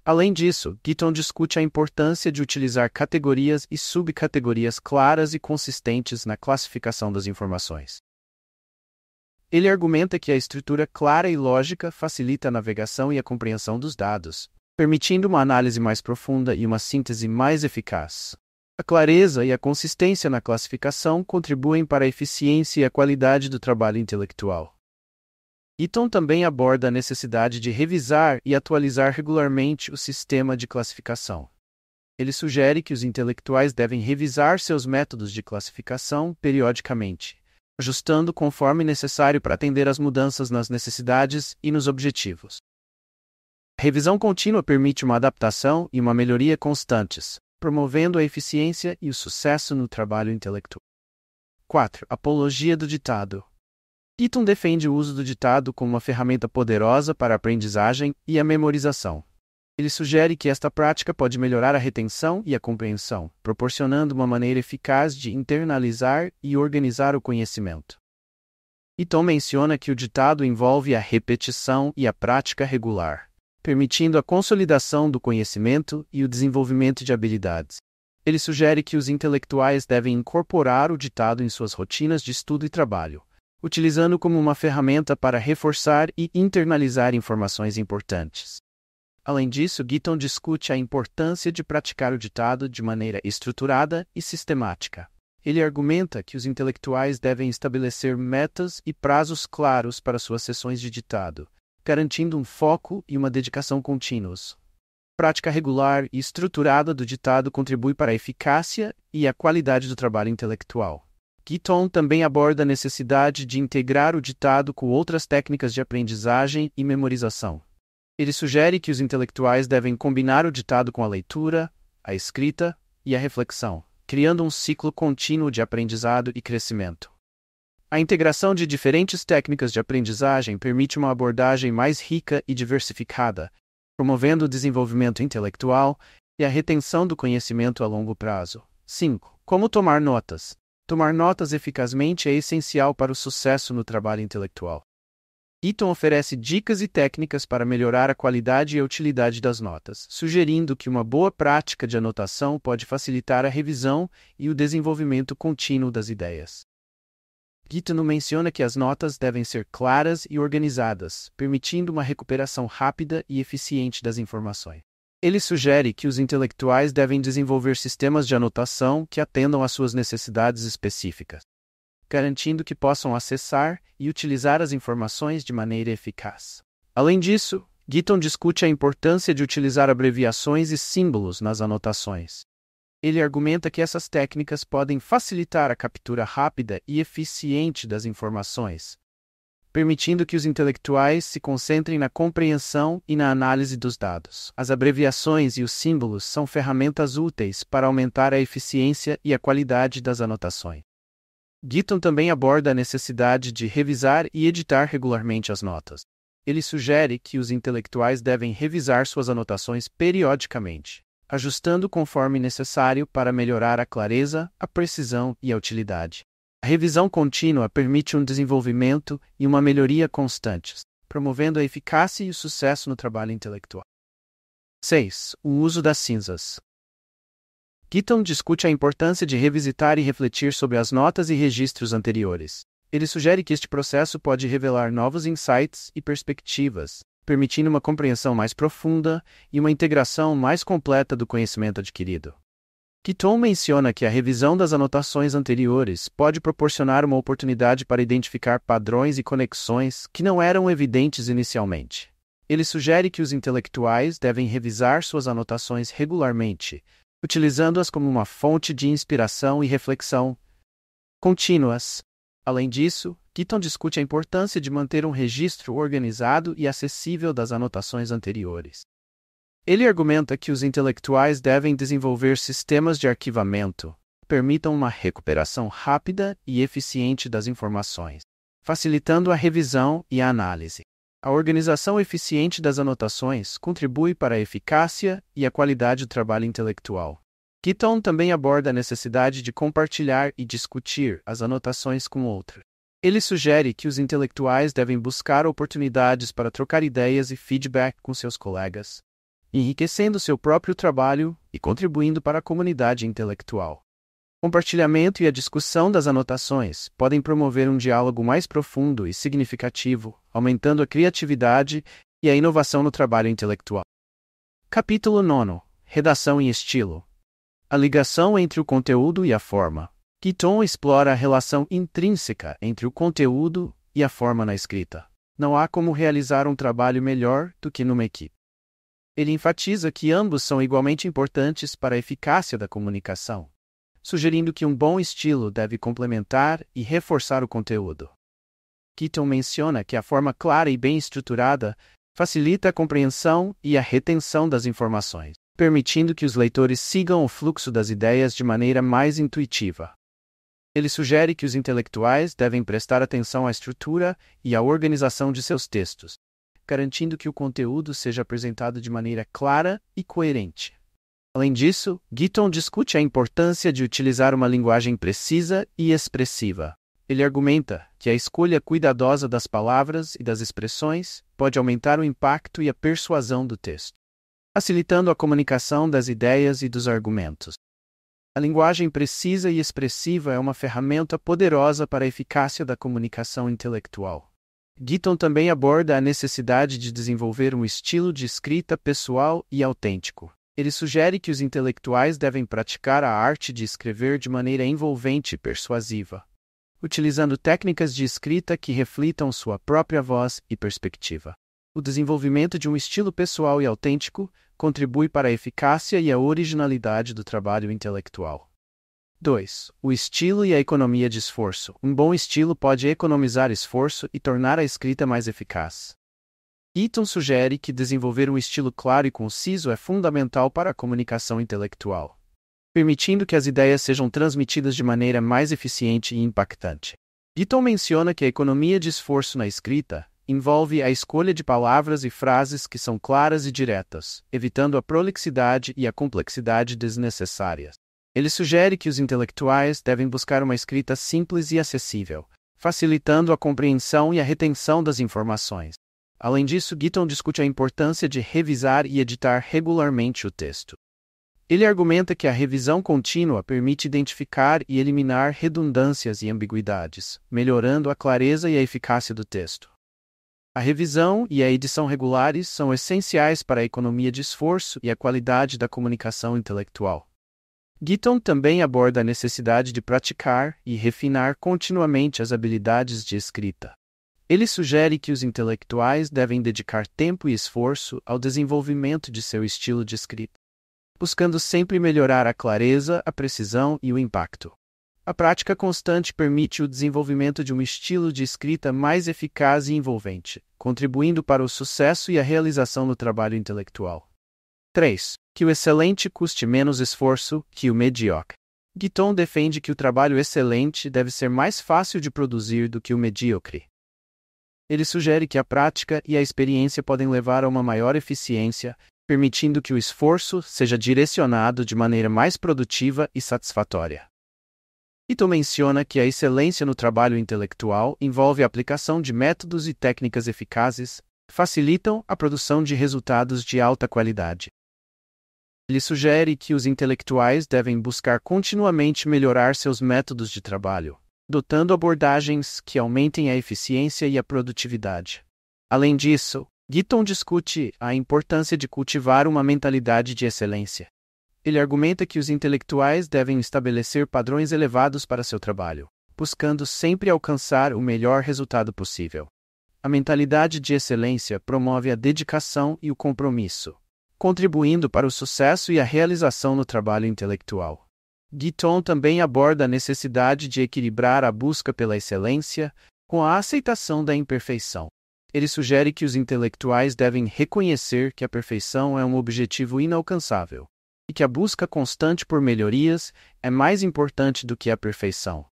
Além disso, Giton discute a importância de utilizar categorias e subcategorias claras e consistentes na classificação das informações. Ele argumenta que a estrutura clara e lógica facilita a navegação e a compreensão dos dados, permitindo uma análise mais profunda e uma síntese mais eficaz. A clareza e a consistência na classificação contribuem para a eficiência e a qualidade do trabalho intelectual. Eaton também aborda a necessidade de revisar e atualizar regularmente o sistema de classificação. Ele sugere que os intelectuais devem revisar seus métodos de classificação periodicamente, ajustando conforme necessário para atender às mudanças nas necessidades e nos objetivos. Revisão contínua permite uma adaptação e uma melhoria constantes, promovendo a eficiência e o sucesso no trabalho intelectual. 4. Apologia do ditado. Eaton defende o uso do ditado como uma ferramenta poderosa para a aprendizagem e a memorização. Ele sugere que esta prática pode melhorar a retenção e a compreensão, proporcionando uma maneira eficaz de internalizar e organizar o conhecimento. Eaton menciona que o ditado envolve a repetição e a prática regular permitindo a consolidação do conhecimento e o desenvolvimento de habilidades. Ele sugere que os intelectuais devem incorporar o ditado em suas rotinas de estudo e trabalho, utilizando como uma ferramenta para reforçar e internalizar informações importantes. Além disso, Giton discute a importância de praticar o ditado de maneira estruturada e sistemática. Ele argumenta que os intelectuais devem estabelecer metas e prazos claros para suas sessões de ditado, garantindo um foco e uma dedicação contínuos. Prática regular e estruturada do ditado contribui para a eficácia e a qualidade do trabalho intelectual. Guiton também aborda a necessidade de integrar o ditado com outras técnicas de aprendizagem e memorização. Ele sugere que os intelectuais devem combinar o ditado com a leitura, a escrita e a reflexão, criando um ciclo contínuo de aprendizado e crescimento. A integração de diferentes técnicas de aprendizagem permite uma abordagem mais rica e diversificada, promovendo o desenvolvimento intelectual e a retenção do conhecimento a longo prazo. 5. Como tomar notas? Tomar notas eficazmente é essencial para o sucesso no trabalho intelectual. Eaton oferece dicas e técnicas para melhorar a qualidade e a utilidade das notas, sugerindo que uma boa prática de anotação pode facilitar a revisão e o desenvolvimento contínuo das ideias. Giton menciona que as notas devem ser claras e organizadas, permitindo uma recuperação rápida e eficiente das informações. Ele sugere que os intelectuais devem desenvolver sistemas de anotação que atendam às suas necessidades específicas, garantindo que possam acessar e utilizar as informações de maneira eficaz. Além disso, Giton discute a importância de utilizar abreviações e símbolos nas anotações, ele argumenta que essas técnicas podem facilitar a captura rápida e eficiente das informações, permitindo que os intelectuais se concentrem na compreensão e na análise dos dados. As abreviações e os símbolos são ferramentas úteis para aumentar a eficiência e a qualidade das anotações. Gitton também aborda a necessidade de revisar e editar regularmente as notas. Ele sugere que os intelectuais devem revisar suas anotações periodicamente ajustando conforme necessário para melhorar a clareza, a precisão e a utilidade. A revisão contínua permite um desenvolvimento e uma melhoria constantes, promovendo a eficácia e o sucesso no trabalho intelectual. 6. O uso das cinzas. Keaton discute a importância de revisitar e refletir sobre as notas e registros anteriores. Ele sugere que este processo pode revelar novos insights e perspectivas, permitindo uma compreensão mais profunda e uma integração mais completa do conhecimento adquirido. Kiton menciona que a revisão das anotações anteriores pode proporcionar uma oportunidade para identificar padrões e conexões que não eram evidentes inicialmente. Ele sugere que os intelectuais devem revisar suas anotações regularmente, utilizando-as como uma fonte de inspiração e reflexão contínuas. Além disso, Keaton discute a importância de manter um registro organizado e acessível das anotações anteriores. Ele argumenta que os intelectuais devem desenvolver sistemas de arquivamento que permitam uma recuperação rápida e eficiente das informações, facilitando a revisão e a análise. A organização eficiente das anotações contribui para a eficácia e a qualidade do trabalho intelectual. Keaton também aborda a necessidade de compartilhar e discutir as anotações com outros ele sugere que os intelectuais devem buscar oportunidades para trocar ideias e feedback com seus colegas, enriquecendo seu próprio trabalho e contribuindo para a comunidade intelectual. O compartilhamento e a discussão das anotações podem promover um diálogo mais profundo e significativo, aumentando a criatividade e a inovação no trabalho intelectual. Capítulo 9 Redação em estilo. A ligação entre o conteúdo e a forma. Keaton explora a relação intrínseca entre o conteúdo e a forma na escrita. Não há como realizar um trabalho melhor do que numa equipe. Ele enfatiza que ambos são igualmente importantes para a eficácia da comunicação, sugerindo que um bom estilo deve complementar e reforçar o conteúdo. Keaton menciona que a forma clara e bem estruturada facilita a compreensão e a retenção das informações, permitindo que os leitores sigam o fluxo das ideias de maneira mais intuitiva. Ele sugere que os intelectuais devem prestar atenção à estrutura e à organização de seus textos, garantindo que o conteúdo seja apresentado de maneira clara e coerente. Além disso, Gitton discute a importância de utilizar uma linguagem precisa e expressiva. Ele argumenta que a escolha cuidadosa das palavras e das expressões pode aumentar o impacto e a persuasão do texto, facilitando a comunicação das ideias e dos argumentos. A linguagem precisa e expressiva é uma ferramenta poderosa para a eficácia da comunicação intelectual. Giton também aborda a necessidade de desenvolver um estilo de escrita pessoal e autêntico. Ele sugere que os intelectuais devem praticar a arte de escrever de maneira envolvente e persuasiva, utilizando técnicas de escrita que reflitam sua própria voz e perspectiva o desenvolvimento de um estilo pessoal e autêntico contribui para a eficácia e a originalidade do trabalho intelectual. 2. O estilo e a economia de esforço. Um bom estilo pode economizar esforço e tornar a escrita mais eficaz. Eaton sugere que desenvolver um estilo claro e conciso é fundamental para a comunicação intelectual, permitindo que as ideias sejam transmitidas de maneira mais eficiente e impactante. Eaton menciona que a economia de esforço na escrita envolve a escolha de palavras e frases que são claras e diretas, evitando a prolixidade e a complexidade desnecessárias. Ele sugere que os intelectuais devem buscar uma escrita simples e acessível, facilitando a compreensão e a retenção das informações. Além disso, Gitton discute a importância de revisar e editar regularmente o texto. Ele argumenta que a revisão contínua permite identificar e eliminar redundâncias e ambiguidades, melhorando a clareza e a eficácia do texto. A revisão e a edição regulares são essenciais para a economia de esforço e a qualidade da comunicação intelectual. Giton também aborda a necessidade de praticar e refinar continuamente as habilidades de escrita. Ele sugere que os intelectuais devem dedicar tempo e esforço ao desenvolvimento de seu estilo de escrita, buscando sempre melhorar a clareza, a precisão e o impacto. A prática constante permite o desenvolvimento de um estilo de escrita mais eficaz e envolvente, contribuindo para o sucesso e a realização do trabalho intelectual. 3. Que o excelente custe menos esforço que o medíocre. Guiton defende que o trabalho excelente deve ser mais fácil de produzir do que o medíocre. Ele sugere que a prática e a experiência podem levar a uma maior eficiência, permitindo que o esforço seja direcionado de maneira mais produtiva e satisfatória. Giton menciona que a excelência no trabalho intelectual envolve a aplicação de métodos e técnicas eficazes, facilitam a produção de resultados de alta qualidade. Ele sugere que os intelectuais devem buscar continuamente melhorar seus métodos de trabalho, dotando abordagens que aumentem a eficiência e a produtividade. Além disso, Giton discute a importância de cultivar uma mentalidade de excelência, ele argumenta que os intelectuais devem estabelecer padrões elevados para seu trabalho, buscando sempre alcançar o melhor resultado possível. A mentalidade de excelência promove a dedicação e o compromisso, contribuindo para o sucesso e a realização no trabalho intelectual. Guiton também aborda a necessidade de equilibrar a busca pela excelência com a aceitação da imperfeição. Ele sugere que os intelectuais devem reconhecer que a perfeição é um objetivo inalcançável, e que a busca constante por melhorias é mais importante do que a perfeição.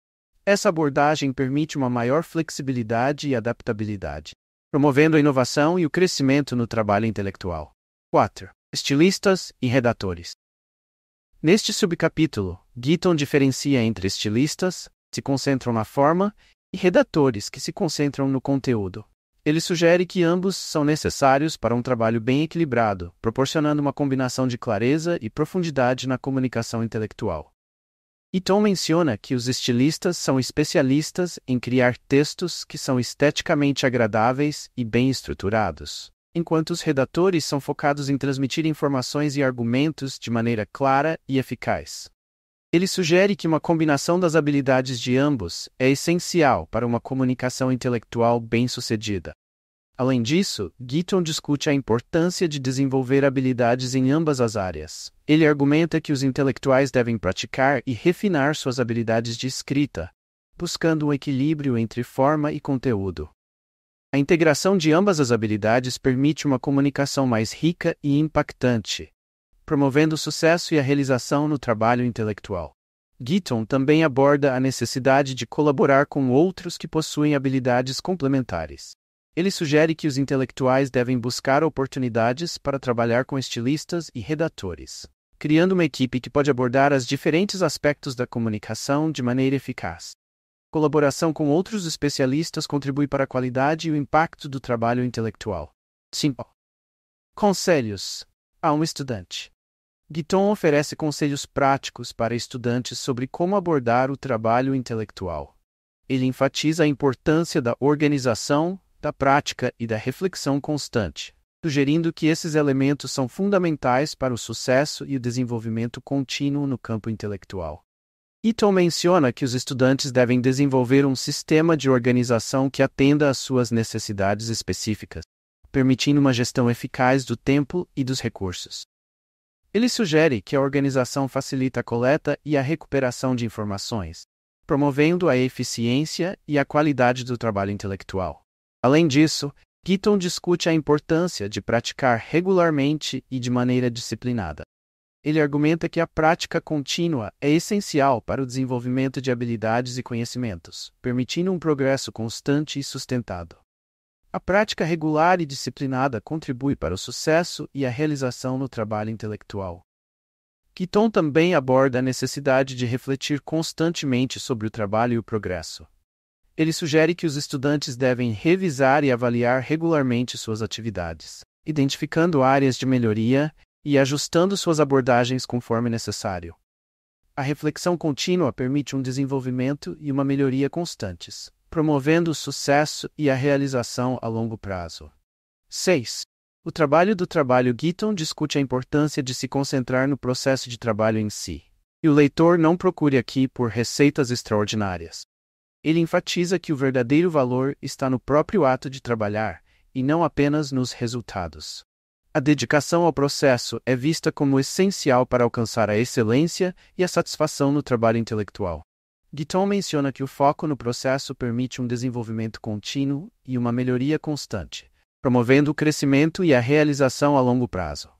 Essa abordagem permite uma maior flexibilidade e adaptabilidade, promovendo a inovação e o crescimento no trabalho intelectual. 4. Estilistas e redatores. Neste subcapítulo, Giton diferencia entre estilistas, que se concentram na forma, e redatores, que se concentram no conteúdo. Ele sugere que ambos são necessários para um trabalho bem equilibrado, proporcionando uma combinação de clareza e profundidade na comunicação intelectual. Tom menciona que os estilistas são especialistas em criar textos que são esteticamente agradáveis e bem estruturados, enquanto os redatores são focados em transmitir informações e argumentos de maneira clara e eficaz. Ele sugere que uma combinação das habilidades de ambos é essencial para uma comunicação intelectual bem-sucedida. Além disso, Gitton discute a importância de desenvolver habilidades em ambas as áreas. Ele argumenta que os intelectuais devem praticar e refinar suas habilidades de escrita, buscando um equilíbrio entre forma e conteúdo. A integração de ambas as habilidades permite uma comunicação mais rica e impactante, promovendo o sucesso e a realização no trabalho intelectual. Giton também aborda a necessidade de colaborar com outros que possuem habilidades complementares. Ele sugere que os intelectuais devem buscar oportunidades para trabalhar com estilistas e redatores, criando uma equipe que pode abordar os diferentes aspectos da comunicação de maneira eficaz. Colaboração com outros especialistas contribui para a qualidade e o impacto do trabalho intelectual. 5. Conselhos a um estudante. Guiton oferece conselhos práticos para estudantes sobre como abordar o trabalho intelectual. Ele enfatiza a importância da organização, da prática e da reflexão constante, sugerindo que esses elementos são fundamentais para o sucesso e o desenvolvimento contínuo no campo intelectual. Ito menciona que os estudantes devem desenvolver um sistema de organização que atenda às suas necessidades específicas, permitindo uma gestão eficaz do tempo e dos recursos. Ele sugere que a organização facilita a coleta e a recuperação de informações, promovendo a eficiência e a qualidade do trabalho intelectual. Além disso, Keaton discute a importância de praticar regularmente e de maneira disciplinada. Ele argumenta que a prática contínua é essencial para o desenvolvimento de habilidades e conhecimentos, permitindo um progresso constante e sustentado. A prática regular e disciplinada contribui para o sucesso e a realização no trabalho intelectual. Quitton também aborda a necessidade de refletir constantemente sobre o trabalho e o progresso. Ele sugere que os estudantes devem revisar e avaliar regularmente suas atividades, identificando áreas de melhoria e ajustando suas abordagens conforme necessário. A reflexão contínua permite um desenvolvimento e uma melhoria constantes promovendo o sucesso e a realização a longo prazo. 6. O trabalho do trabalho Giton discute a importância de se concentrar no processo de trabalho em si. E o leitor não procure aqui por receitas extraordinárias. Ele enfatiza que o verdadeiro valor está no próprio ato de trabalhar, e não apenas nos resultados. A dedicação ao processo é vista como essencial para alcançar a excelência e a satisfação no trabalho intelectual. Guiton menciona que o foco no processo permite um desenvolvimento contínuo e uma melhoria constante, promovendo o crescimento e a realização a longo prazo.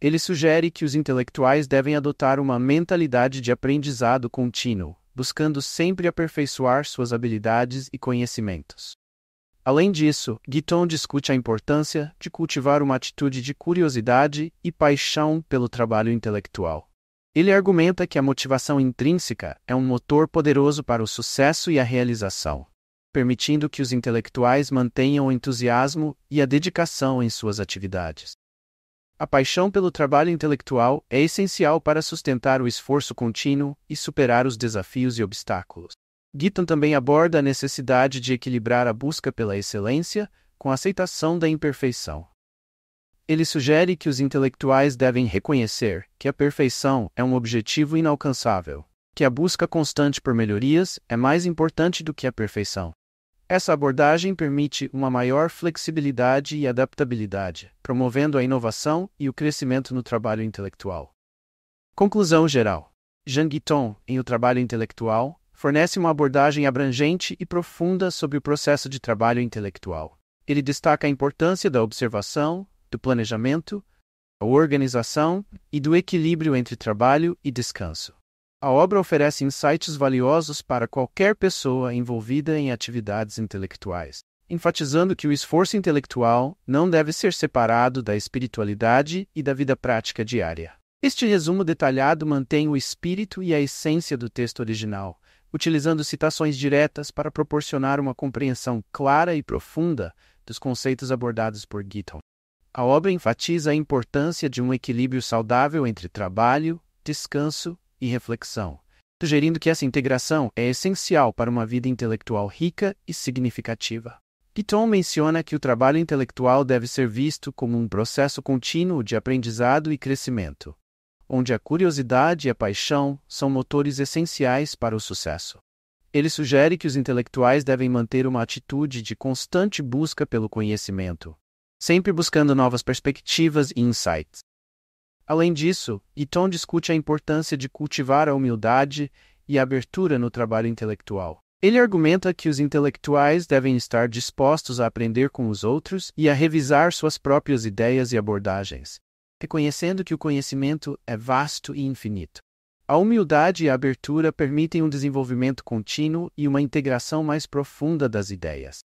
Ele sugere que os intelectuais devem adotar uma mentalidade de aprendizado contínuo, buscando sempre aperfeiçoar suas habilidades e conhecimentos. Além disso, Guiton discute a importância de cultivar uma atitude de curiosidade e paixão pelo trabalho intelectual. Ele argumenta que a motivação intrínseca é um motor poderoso para o sucesso e a realização, permitindo que os intelectuais mantenham o entusiasmo e a dedicação em suas atividades. A paixão pelo trabalho intelectual é essencial para sustentar o esforço contínuo e superar os desafios e obstáculos. Gitton também aborda a necessidade de equilibrar a busca pela excelência com a aceitação da imperfeição. Ele sugere que os intelectuais devem reconhecer que a perfeição é um objetivo inalcançável, que a busca constante por melhorias é mais importante do que a perfeição. Essa abordagem permite uma maior flexibilidade e adaptabilidade, promovendo a inovação e o crescimento no trabalho intelectual. Conclusão geral: Jean Guiton, em O Trabalho Intelectual, fornece uma abordagem abrangente e profunda sobre o processo de trabalho intelectual. Ele destaca a importância da observação, do planejamento, a organização e do equilíbrio entre trabalho e descanso. A obra oferece insights valiosos para qualquer pessoa envolvida em atividades intelectuais, enfatizando que o esforço intelectual não deve ser separado da espiritualidade e da vida prática diária. Este resumo detalhado mantém o espírito e a essência do texto original, utilizando citações diretas para proporcionar uma compreensão clara e profunda dos conceitos abordados por Gitton. A obra enfatiza a importância de um equilíbrio saudável entre trabalho, descanso e reflexão, sugerindo que essa integração é essencial para uma vida intelectual rica e significativa. Piton menciona que o trabalho intelectual deve ser visto como um processo contínuo de aprendizado e crescimento, onde a curiosidade e a paixão são motores essenciais para o sucesso. Ele sugere que os intelectuais devem manter uma atitude de constante busca pelo conhecimento, sempre buscando novas perspectivas e insights. Além disso, Eton discute a importância de cultivar a humildade e a abertura no trabalho intelectual. Ele argumenta que os intelectuais devem estar dispostos a aprender com os outros e a revisar suas próprias ideias e abordagens, reconhecendo que o conhecimento é vasto e infinito. A humildade e a abertura permitem um desenvolvimento contínuo e uma integração mais profunda das ideias.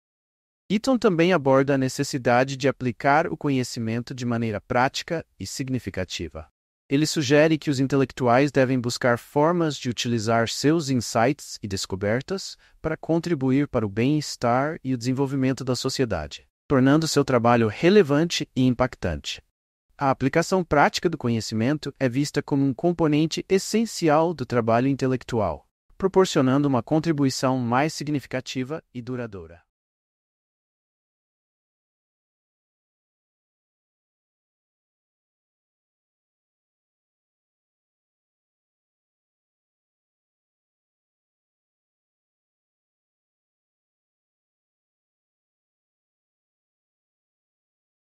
Eaton também aborda a necessidade de aplicar o conhecimento de maneira prática e significativa. Ele sugere que os intelectuais devem buscar formas de utilizar seus insights e descobertas para contribuir para o bem-estar e o desenvolvimento da sociedade, tornando seu trabalho relevante e impactante. A aplicação prática do conhecimento é vista como um componente essencial do trabalho intelectual, proporcionando uma contribuição mais significativa e duradoura.